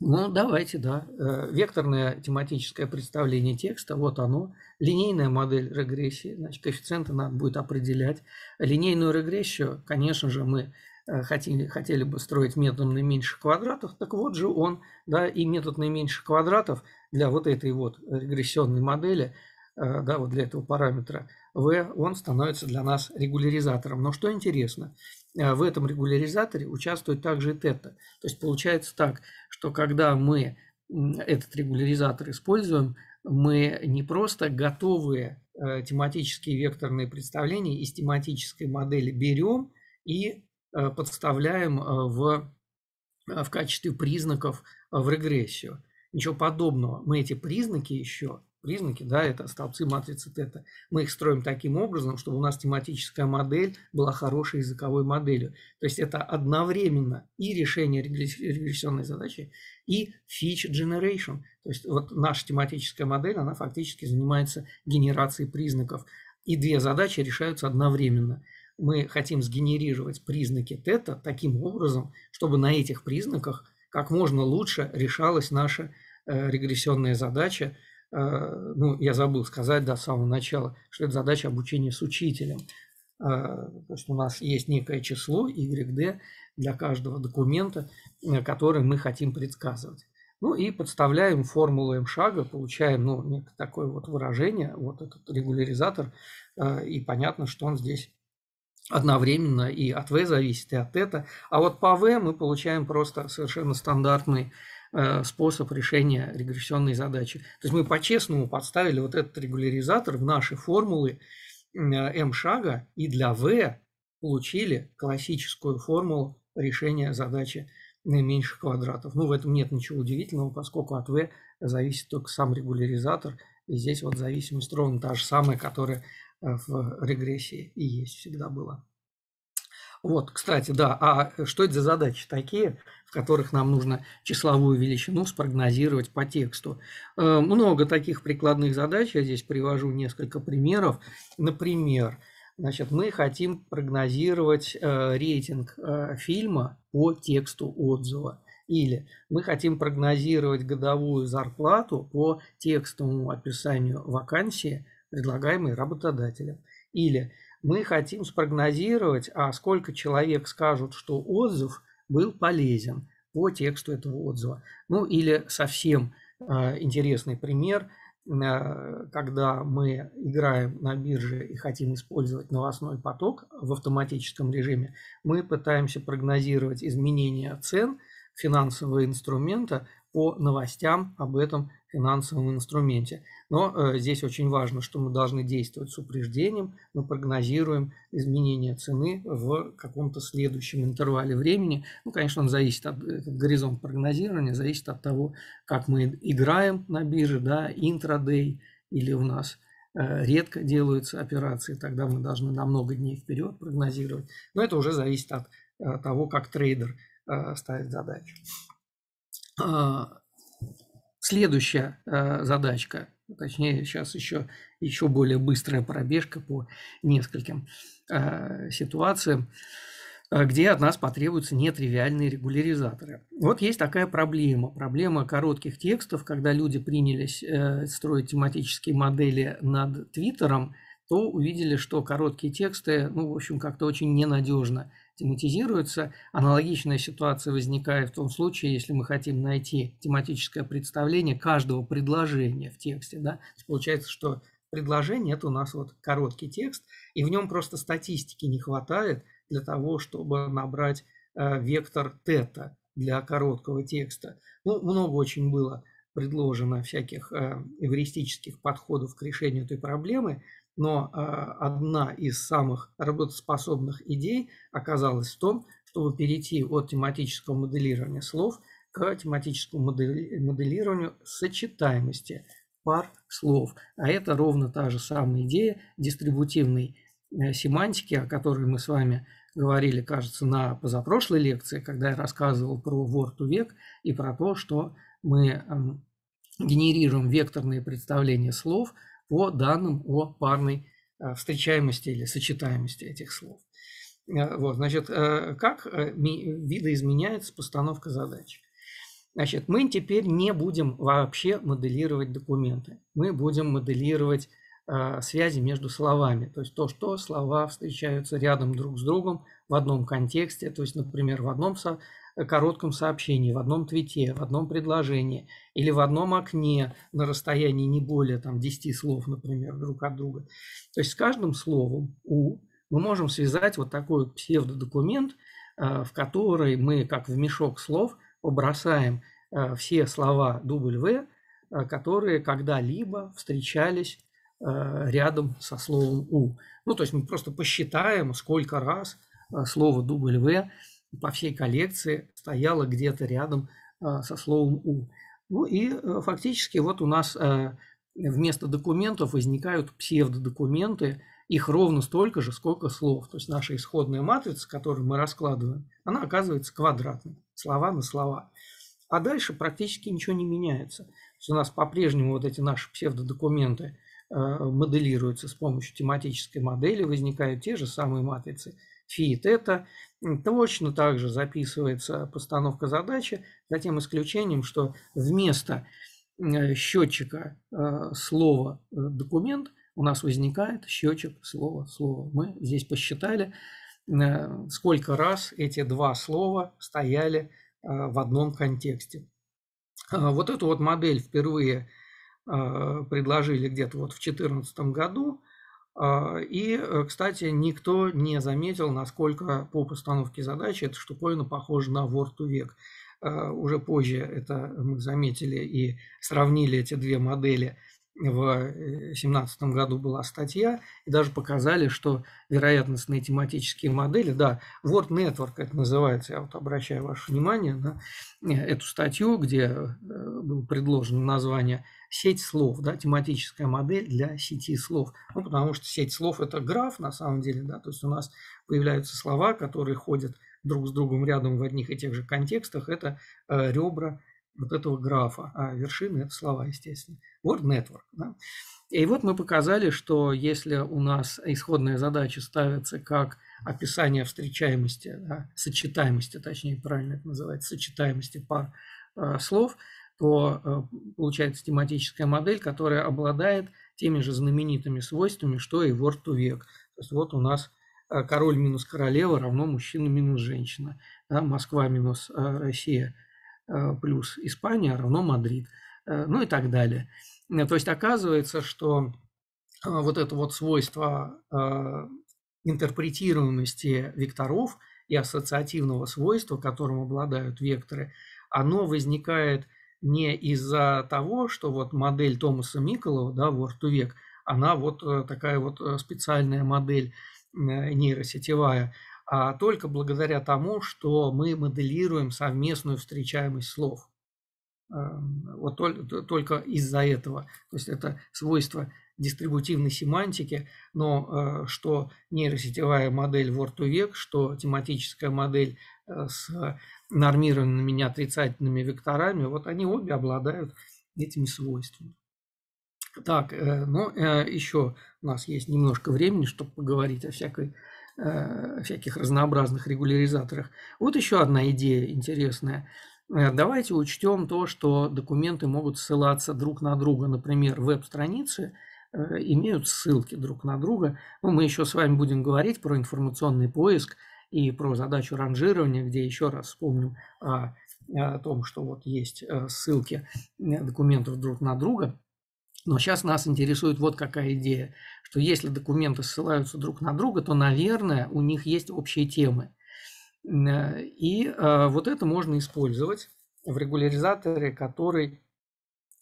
Ну, давайте, да. Векторное тематическое представление текста, вот оно. Линейная модель регрессии, значит, коэффициенты надо будет определять. Линейную регрессию, конечно же, мы Э, хотели, хотели бы строить методом наименьших квадратов, так вот же он, да, и метод наименьших квадратов для вот этой вот регрессионной модели, э, да, вот для этого параметра V, он становится для нас регуляризатором. Но что интересно, э, в этом регуляризаторе участвует также и тета. То есть получается так, что когда мы этот регуляризатор используем, мы не просто готовые тематические векторные представления из тематической модели берем и Э, подставляем э, в, э, в качестве признаков в регрессию. Ничего подобного. Мы эти признаки еще, признаки, да, это столбцы матрицы тета, мы их строим таким образом, чтобы у нас тематическая модель была хорошей языковой моделью. То есть это одновременно и решение регрессионной задачи, и feature generation. То есть вот наша тематическая модель, она фактически занимается генерацией признаков. И две задачи решаются одновременно мы хотим сгенерировать признаки тета таким образом, чтобы на этих признаках как можно лучше решалась наша э, регрессионная задача. Э, ну, я забыл сказать до самого начала, что это задача обучения с учителем. Э, то есть у нас есть некое число YD для каждого документа, э, который мы хотим предсказывать. Ну и подставляем формулу М шага, получаем ну, такое вот выражение, вот этот регуляризатор, э, и понятно, что он здесь одновременно и от V зависит, и от это. А вот по V мы получаем просто совершенно стандартный э, способ решения регрессионной задачи. То есть мы по-честному подставили вот этот регуляризатор в наши формулы М э, шага и для В получили классическую формулу решения задачи наименьших квадратов. Ну, в этом нет ничего удивительного, поскольку от V зависит только сам регуляризатор. И здесь вот зависимость ровно та же самая, которая Э, в регрессии и есть, всегда было. Вот, кстати, да, а э, что это за задачи такие, в которых нам нужно числовую величину спрогнозировать по тексту? Э, много таких прикладных задач, я здесь привожу несколько примеров. Например, значит, мы хотим прогнозировать рейтинг фильма по тексту отзыва. Или мы хотим прогнозировать годовую зарплату по текстовому описанию вакансии – предлагаемые работодателем. Или мы хотим спрогнозировать, а сколько человек скажут, что отзыв был полезен по тексту этого отзыва. Ну или совсем э, интересный пример, э, когда мы играем на бирже и хотим использовать новостной поток в автоматическом режиме, мы пытаемся прогнозировать изменения цен финансового инструмента по новостям об этом финансовом инструменте. Но э, здесь очень важно, что мы должны действовать с упреждением. Мы прогнозируем изменение цены в каком-то следующем интервале времени. Ну, конечно, он зависит от этот горизонт прогнозирования, зависит от того, как мы играем на бирже, да, интрадей или у нас э, редко делаются операции, тогда мы должны на много дней вперед прогнозировать. Но это уже зависит от э, того, как трейдер э, ставит задачу. А, следующая а, задачка, точнее сейчас еще, еще более быстрая пробежка по нескольким а, ситуациям, где от нас потребуются нетривиальные регуляризаторы. Вот есть такая проблема, проблема коротких текстов, когда люди принялись э, строить тематические модели над Твиттером, то увидели, что короткие тексты, ну, в общем, как-то очень ненадежно тематизируется. Аналогичная ситуация возникает в том случае, если мы хотим найти тематическое представление каждого предложения в тексте. Да? Получается, что предложение – это у нас вот короткий текст, и в нем просто статистики не хватает для того, чтобы набрать э, вектор тета для короткого текста. Ну, много очень было предложено всяких э, эвристических подходов к решению этой проблемы, но а, одна из самых работоспособных идей оказалась в том, чтобы перейти от тематического моделирования слов к тематическому моделированию сочетаемости пар слов. А это ровно та же самая идея дистрибутивной э, семантики, о которой мы с вами говорили, кажется, на позапрошлой лекции, когда я рассказывал про word to век и про то, что мы эм, генерируем векторные представления слов – по данным о парной э, встречаемости или сочетаемости этих слов. Э, вот, значит, э, как видоизменяется постановка задач? Значит, мы теперь не будем вообще моделировать документы. Мы будем моделировать связи между словами. То есть то, что слова встречаются рядом друг с другом в одном контексте. То есть, например, в одном коротком сообщении, в одном твите, в одном предложении или в одном окне на расстоянии не более там, 10 слов, например, друг от друга. То есть с каждым словом «у» мы можем связать вот такой псевдодокумент, э, в который мы, как в мешок слов, побросаем э, все слова в, э, которые когда-либо встречались рядом со словом «у». Ну, то есть мы просто посчитаем, сколько раз слово в по всей коллекции стояло где-то рядом э, со словом «у». Ну и э, фактически вот у нас э, вместо документов возникают псевдодокументы, их ровно столько же, сколько слов. То есть наша исходная матрица, которую мы раскладываем, она оказывается квадратной, слова на слова. А дальше практически ничего не меняется. То есть у нас по-прежнему вот эти наши псевдодокументы моделируются с помощью тематической модели, возникают те же самые матрицы фи и тета, Точно так же записывается постановка задачи, за тем исключением, что вместо э, счетчика э, слова э, документ у нас возникает счетчик слова слово. Мы здесь посчитали, сколько раз эти два слова стояли в одном контексте. А вот эту вот модель впервые предложили где-то вот в 2014 году. А, и, э, кстати, никто не заметил, насколько по постановке задачи эта штуковина похожа на Word to Vec. А, уже позже это мы заметили и сравнили эти две модели – в 2017 э, году была статья, и даже показали, что вероятностные тематические модели, да, Word Network это называется, я вот обращаю ваше внимание на э, эту статью, где э, было предложено название «Сеть слов», да, тематическая модель для сети слов. Ну, потому что сеть слов – это граф, на самом деле, да, то есть у нас появляются слова, которые ходят друг с другом рядом в одних и тех же контекстах, это ребра вот этого графа, а вершины – это слова, естественно. Word Network. Да? И вот мы показали, что если у нас исходная задача ставится как описание встречаемости, да, сочетаемости, точнее, правильно это называется, сочетаемости пар э, слов, то э, получается тематическая модель, которая обладает теми же знаменитыми свойствами, что и word to век. То есть вот у нас э, король минус королева равно мужчина минус женщина, да, Москва минус э, Россия Э, плюс Испания а равно Мадрид, э, ну и так далее. Э, то есть оказывается, что вот это вот свойство интерпретируемости векторов и ассоциативного свойства, которым обладают векторы, оно возникает не из-за того, что вот модель Томаса Миколова, да, Word to Vec, она вот такая вот специальная модель нейросетевая, а только благодаря тому, что мы моделируем совместную встречаемость слов. Эм, вот только из-за этого. То есть это свойство дистрибутивной семантики, но э, что нейросетевая модель word to век, что тематическая модель э, с нормированными неотрицательными векторами, вот они обе обладают этими свойствами. Так, э, ну еще у нас есть немножко времени, чтобы поговорить о всякой Э, всяких разнообразных регуляризаторах. Вот еще одна идея интересная. Э, давайте учтем то, что документы могут ссылаться друг на друга. Например, веб-страницы э, имеют ссылки друг на друга. Ну, мы еще с вами будем говорить про информационный поиск и про задачу ранжирования, где еще раз вспомним о, о том, что вот есть ссылки документов друг на друга. Но сейчас нас интересует вот какая идея, что если документы ссылаются друг на друга, то, наверное, у них есть общие темы. Э, и э, вот это можно использовать в регуляризаторе, который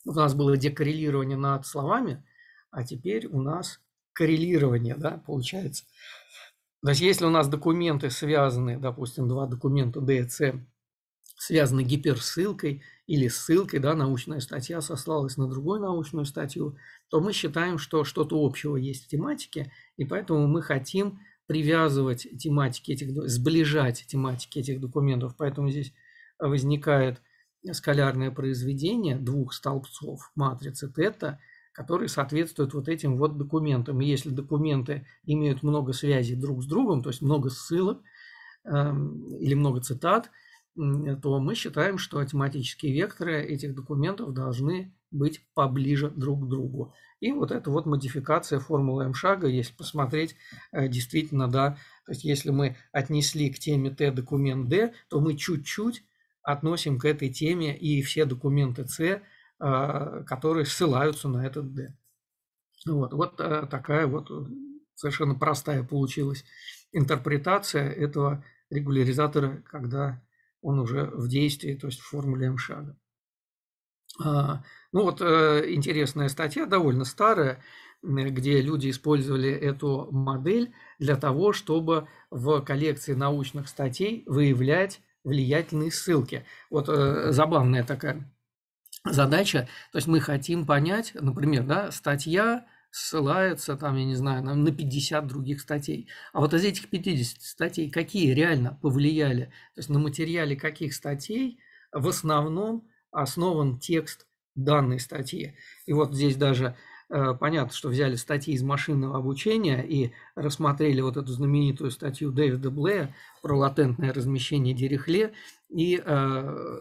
у нас было декоррелирование над словами, а теперь у нас коррелирование, да, получается. То есть если у нас документы связаны, допустим, два документа D и C связаны гиперссылкой или ссылкой, да, научная статья сослалась на другую научную статью, то мы считаем, что что-то общего есть в тематике, и поэтому мы хотим привязывать тематики этих, сближать тематики этих документов. Поэтому здесь возникает скалярное произведение двух столбцов матрицы тета, которые соответствуют вот этим вот документам. И если документы имеют много связей друг с другом, то есть много ссылок э, или много цитат – то мы считаем, что тематические векторы этих документов должны быть поближе друг к другу. И вот эта вот модификация формулы М-шага, если посмотреть, э, действительно, да, то есть если мы отнесли к теме Т документ Д, то мы чуть-чуть относим к этой теме и все документы С, а, которые ссылаются на этот Д. Вот, вот э, такая вот э, совершенно простая получилась интерпретация этого регуляризатора, когда он уже в действии, то есть в формуле м а, а, Ну вот э, интересная статья, довольно старая, где люди использовали эту модель для того, чтобы в коллекции научных статей выявлять влиятельные ссылки. Вот э, забавная такая задача. То есть мы хотим понять, например, да, статья ссылается там, я не знаю, на, на 50 других статей. А вот из этих 50 статей какие реально повлияли? То есть на материале каких статей в основном основан текст данной статьи. И вот здесь даже э, понятно, что взяли статьи из машинного обучения и рассмотрели вот эту знаменитую статью Дэвида Блэя про латентное размещение Дирихле, и э,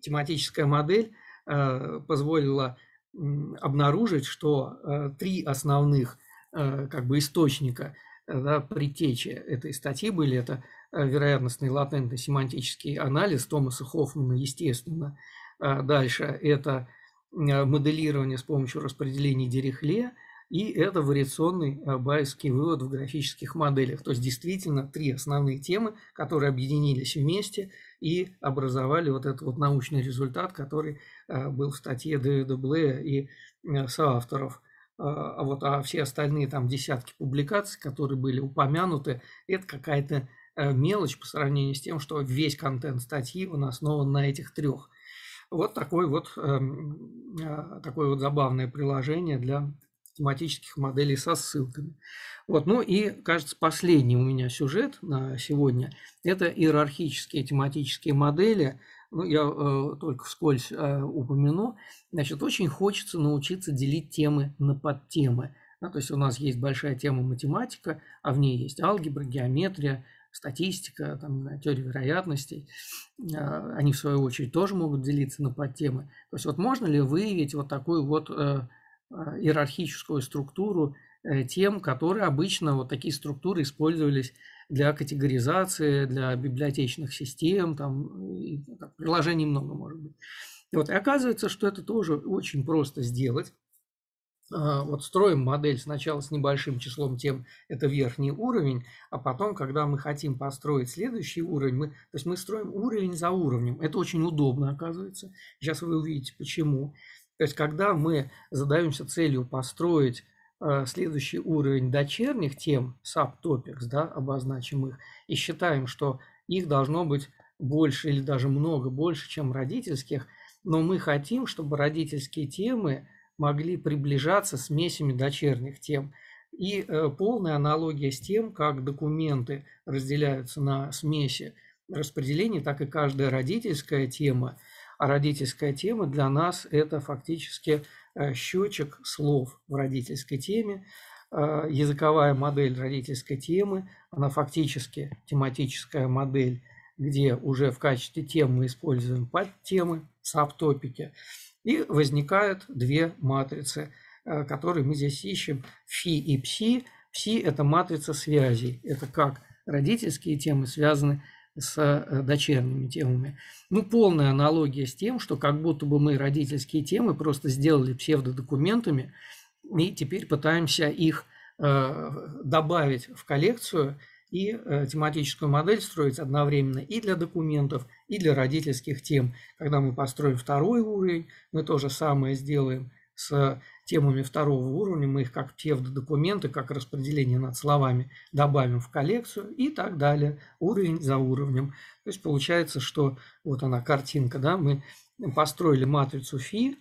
тематическая модель э, позволила обнаружить, что э, три основных э, как бы источника э, да, притечи этой статьи были это вероятностный латентный семантический анализ Томаса Хоффмана, естественно. А дальше это моделирование с помощью распределений Дирихле, и это вариационный байский вывод в графических моделях. То есть действительно три основные темы, которые объединились вместе и образовали вот этот вот научный результат, который Э, был в статье Дэвида Блея э и э, соавторов. А вот, а все остальные там десятки публикаций, которые были упомянуты, это какая-то мелочь по сравнению с тем, что весь контент статьи он основан на этих трех. Вот такой вот, эм, такое вот забавное приложение для тематических моделей со ссылками. Вот, ну и, кажется, последний у меня сюжет на сегодня – это иерархические тематические модели – ну, я э, только вскользь э, упомяну, значит, очень хочется научиться делить темы на подтемы. Да, то есть у нас есть большая тема математика, а в ней есть алгебра, геометрия, статистика, там, теория вероятностей. Э, они, в свою очередь, тоже могут делиться на подтемы. То есть вот можно ли выявить вот такую вот э, э, иерархическую структуру э, тем, которые обычно вот такие структуры использовались для категоризации, для библиотечных систем, там, там, ну, приложений много может быть. И вот, и оказывается, что это тоже очень просто сделать. А, вот строим модель сначала с небольшим числом тем, это верхний уровень, а потом, когда мы хотим построить следующий уровень, мы, то есть мы строим уровень за уровнем. Это очень удобно, оказывается. Сейчас вы увидите, почему. То есть, когда мы задаемся целью построить Э, следующий уровень дочерних тем, subtopics, да, обозначим их, и считаем, что их должно быть больше или даже много больше, чем родительских, но мы хотим, чтобы родительские темы могли приближаться смесями дочерних тем. И э, полная аналогия с тем, как документы разделяются на смеси распределения, так и каждая родительская тема. А родительская тема для нас – это фактически – Э, счетчик слов в родительской теме, э, языковая модель родительской темы, она фактически тематическая модель, где уже в качестве тем мы используем подтемы, саптопики, и возникают две матрицы, э, которые мы здесь ищем, фи и пси. Пси – это матрица связей, это как родительские темы связаны с с э, дочерними темами. Ну, полная аналогия с тем, что как будто бы мы родительские темы просто сделали псевдодокументами и теперь пытаемся их э, добавить в коллекцию и э, тематическую модель строить одновременно и для документов, и для родительских тем. Когда мы построим второй уровень, мы то же самое сделаем с темами второго уровня, мы их как псевдодокументы, как распределение над словами добавим в коллекцию и так далее, уровень за уровнем. То есть получается, что вот она картинка, да, мы построили матрицу фи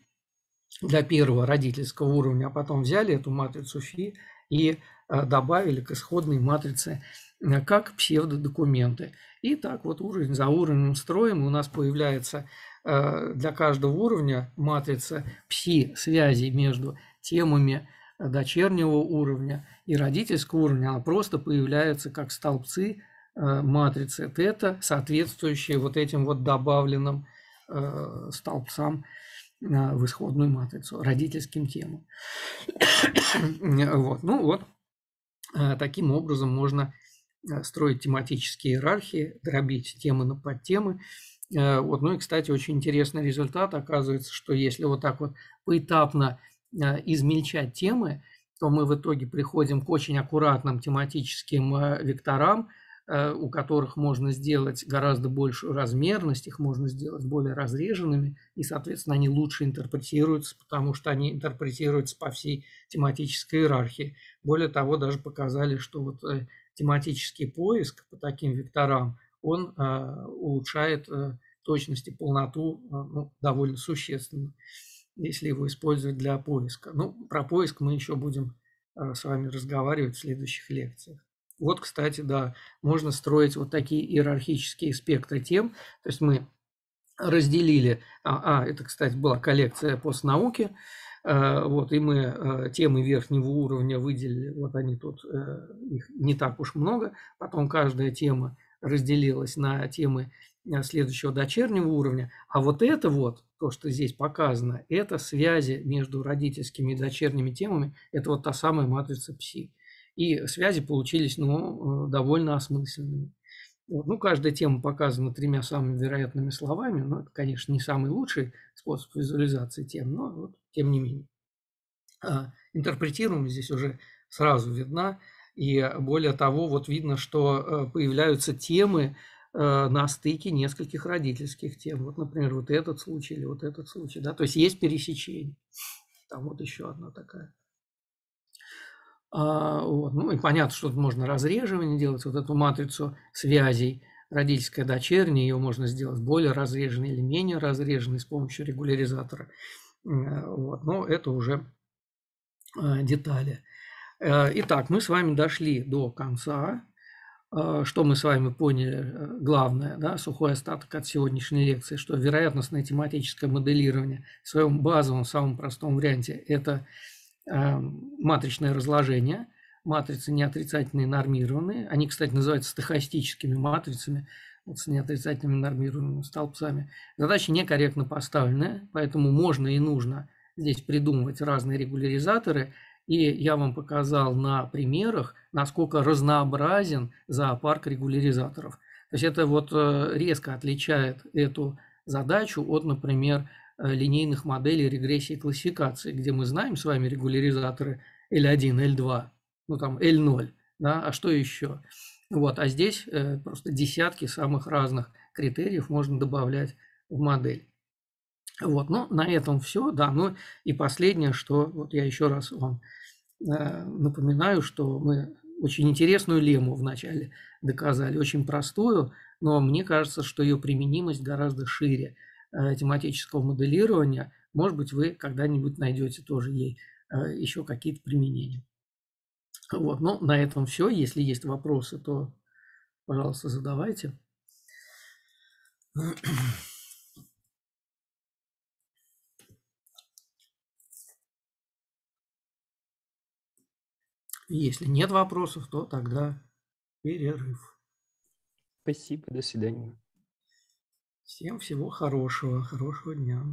для первого родительского уровня, а потом взяли эту матрицу фи и э, добавили к исходной матрице э, как псевдодокументы. И так вот уровень за уровнем строим, у нас появляется Э, для каждого уровня матрица пси-связи между темами дочернего уровня и родительского уровня, она просто появляется как столбцы э, матрицы тета, соответствующие вот этим вот добавленным э, столбцам в исходную матрицу, родительским темам. [COUGHS] вот. Ну вот, таким образом можно строить тематические иерархии, дробить темы на подтемы, Э, вот, ну и, кстати, очень интересный результат. Оказывается, что если вот так вот поэтапно э, измельчать темы, то мы в итоге приходим к очень аккуратным тематическим э, векторам, у которых можно сделать гораздо большую размерность, их можно сделать более разреженными, и, соответственно, они лучше интерпретируются, потому что они интерпретируются по всей тематической иерархии. Более того, даже показали, что вот тематический поиск по таким векторам – он а, улучшает э, точность и полноту а, ну, довольно существенно, если его использовать для поиска. Ну, про поиск мы еще будем а, с вами разговаривать в следующих лекциях. Вот, кстати, да, можно строить вот такие иерархические спектры тем. То есть мы разделили, а, а это, кстати, была коллекция постнауки, вот, и мы темы верхнего уровня выделили, вот они тут, э, их не так уж много, потом каждая тема разделилась на темы э, следующего дочернего уровня. А вот это вот, то, что здесь показано, это связи между родительскими и дочерними темами, это вот та самая матрица ПСИ. И связи получились ну, э, довольно осмысленными. Вот, ну, каждая тема показана тремя самыми вероятными словами. Но это, конечно, не самый лучший способ визуализации тем, но вот, тем не менее. А, интерпретируемость здесь уже сразу видна. И более того, вот видно, что э, появляются темы э, на стыке нескольких родительских тем. Вот, например, вот этот случай или вот этот случай. Да? То есть есть пересечение. Там вот еще одна такая. А, вот. Ну и понятно, что тут можно разреживание делать, вот эту матрицу связей родительская дочерняя, ее можно сделать более разреженной или менее разреженной с помощью регуляризатора. Э, вот. Но это уже детали. Э, итак, мы с вами дошли до конца. Э, что мы с вами поняли, э, главное, да, сухой остаток от сегодняшней лекции, что вероятностное тематическое моделирование в своем базовом, самом простом варианте – это матричное разложение. Матрицы неотрицательные нормированные. Они, кстати, называются стохастическими матрицами вот с неотрицательными нормированными столбцами. Задача некорректно поставленная, поэтому можно и нужно здесь придумывать разные регуляризаторы – и я вам показал на примерах, насколько разнообразен зоопарк регуляризаторов. То есть это вот э, резко отличает эту задачу от, например, э, линейных моделей регрессии и классификации, где мы знаем с вами регуляризаторы L1, L2, ну там L0, да, а что еще? Вот, а здесь э, просто десятки самых разных критериев можно добавлять в модель. Вот, ну, на этом все, да, ну и последнее, что вот я еще раз вам Э, напоминаю, что мы очень интересную лему вначале доказали, очень простую, но мне кажется, что ее применимость гораздо шире э, тематического моделирования. Может быть, вы когда-нибудь найдете тоже ей э, еще какие-то применения. Вот, ну, на этом все. Если есть вопросы, то, пожалуйста, задавайте. Если нет вопросов, то тогда перерыв. Спасибо, до свидания. Всем всего хорошего, хорошего дня.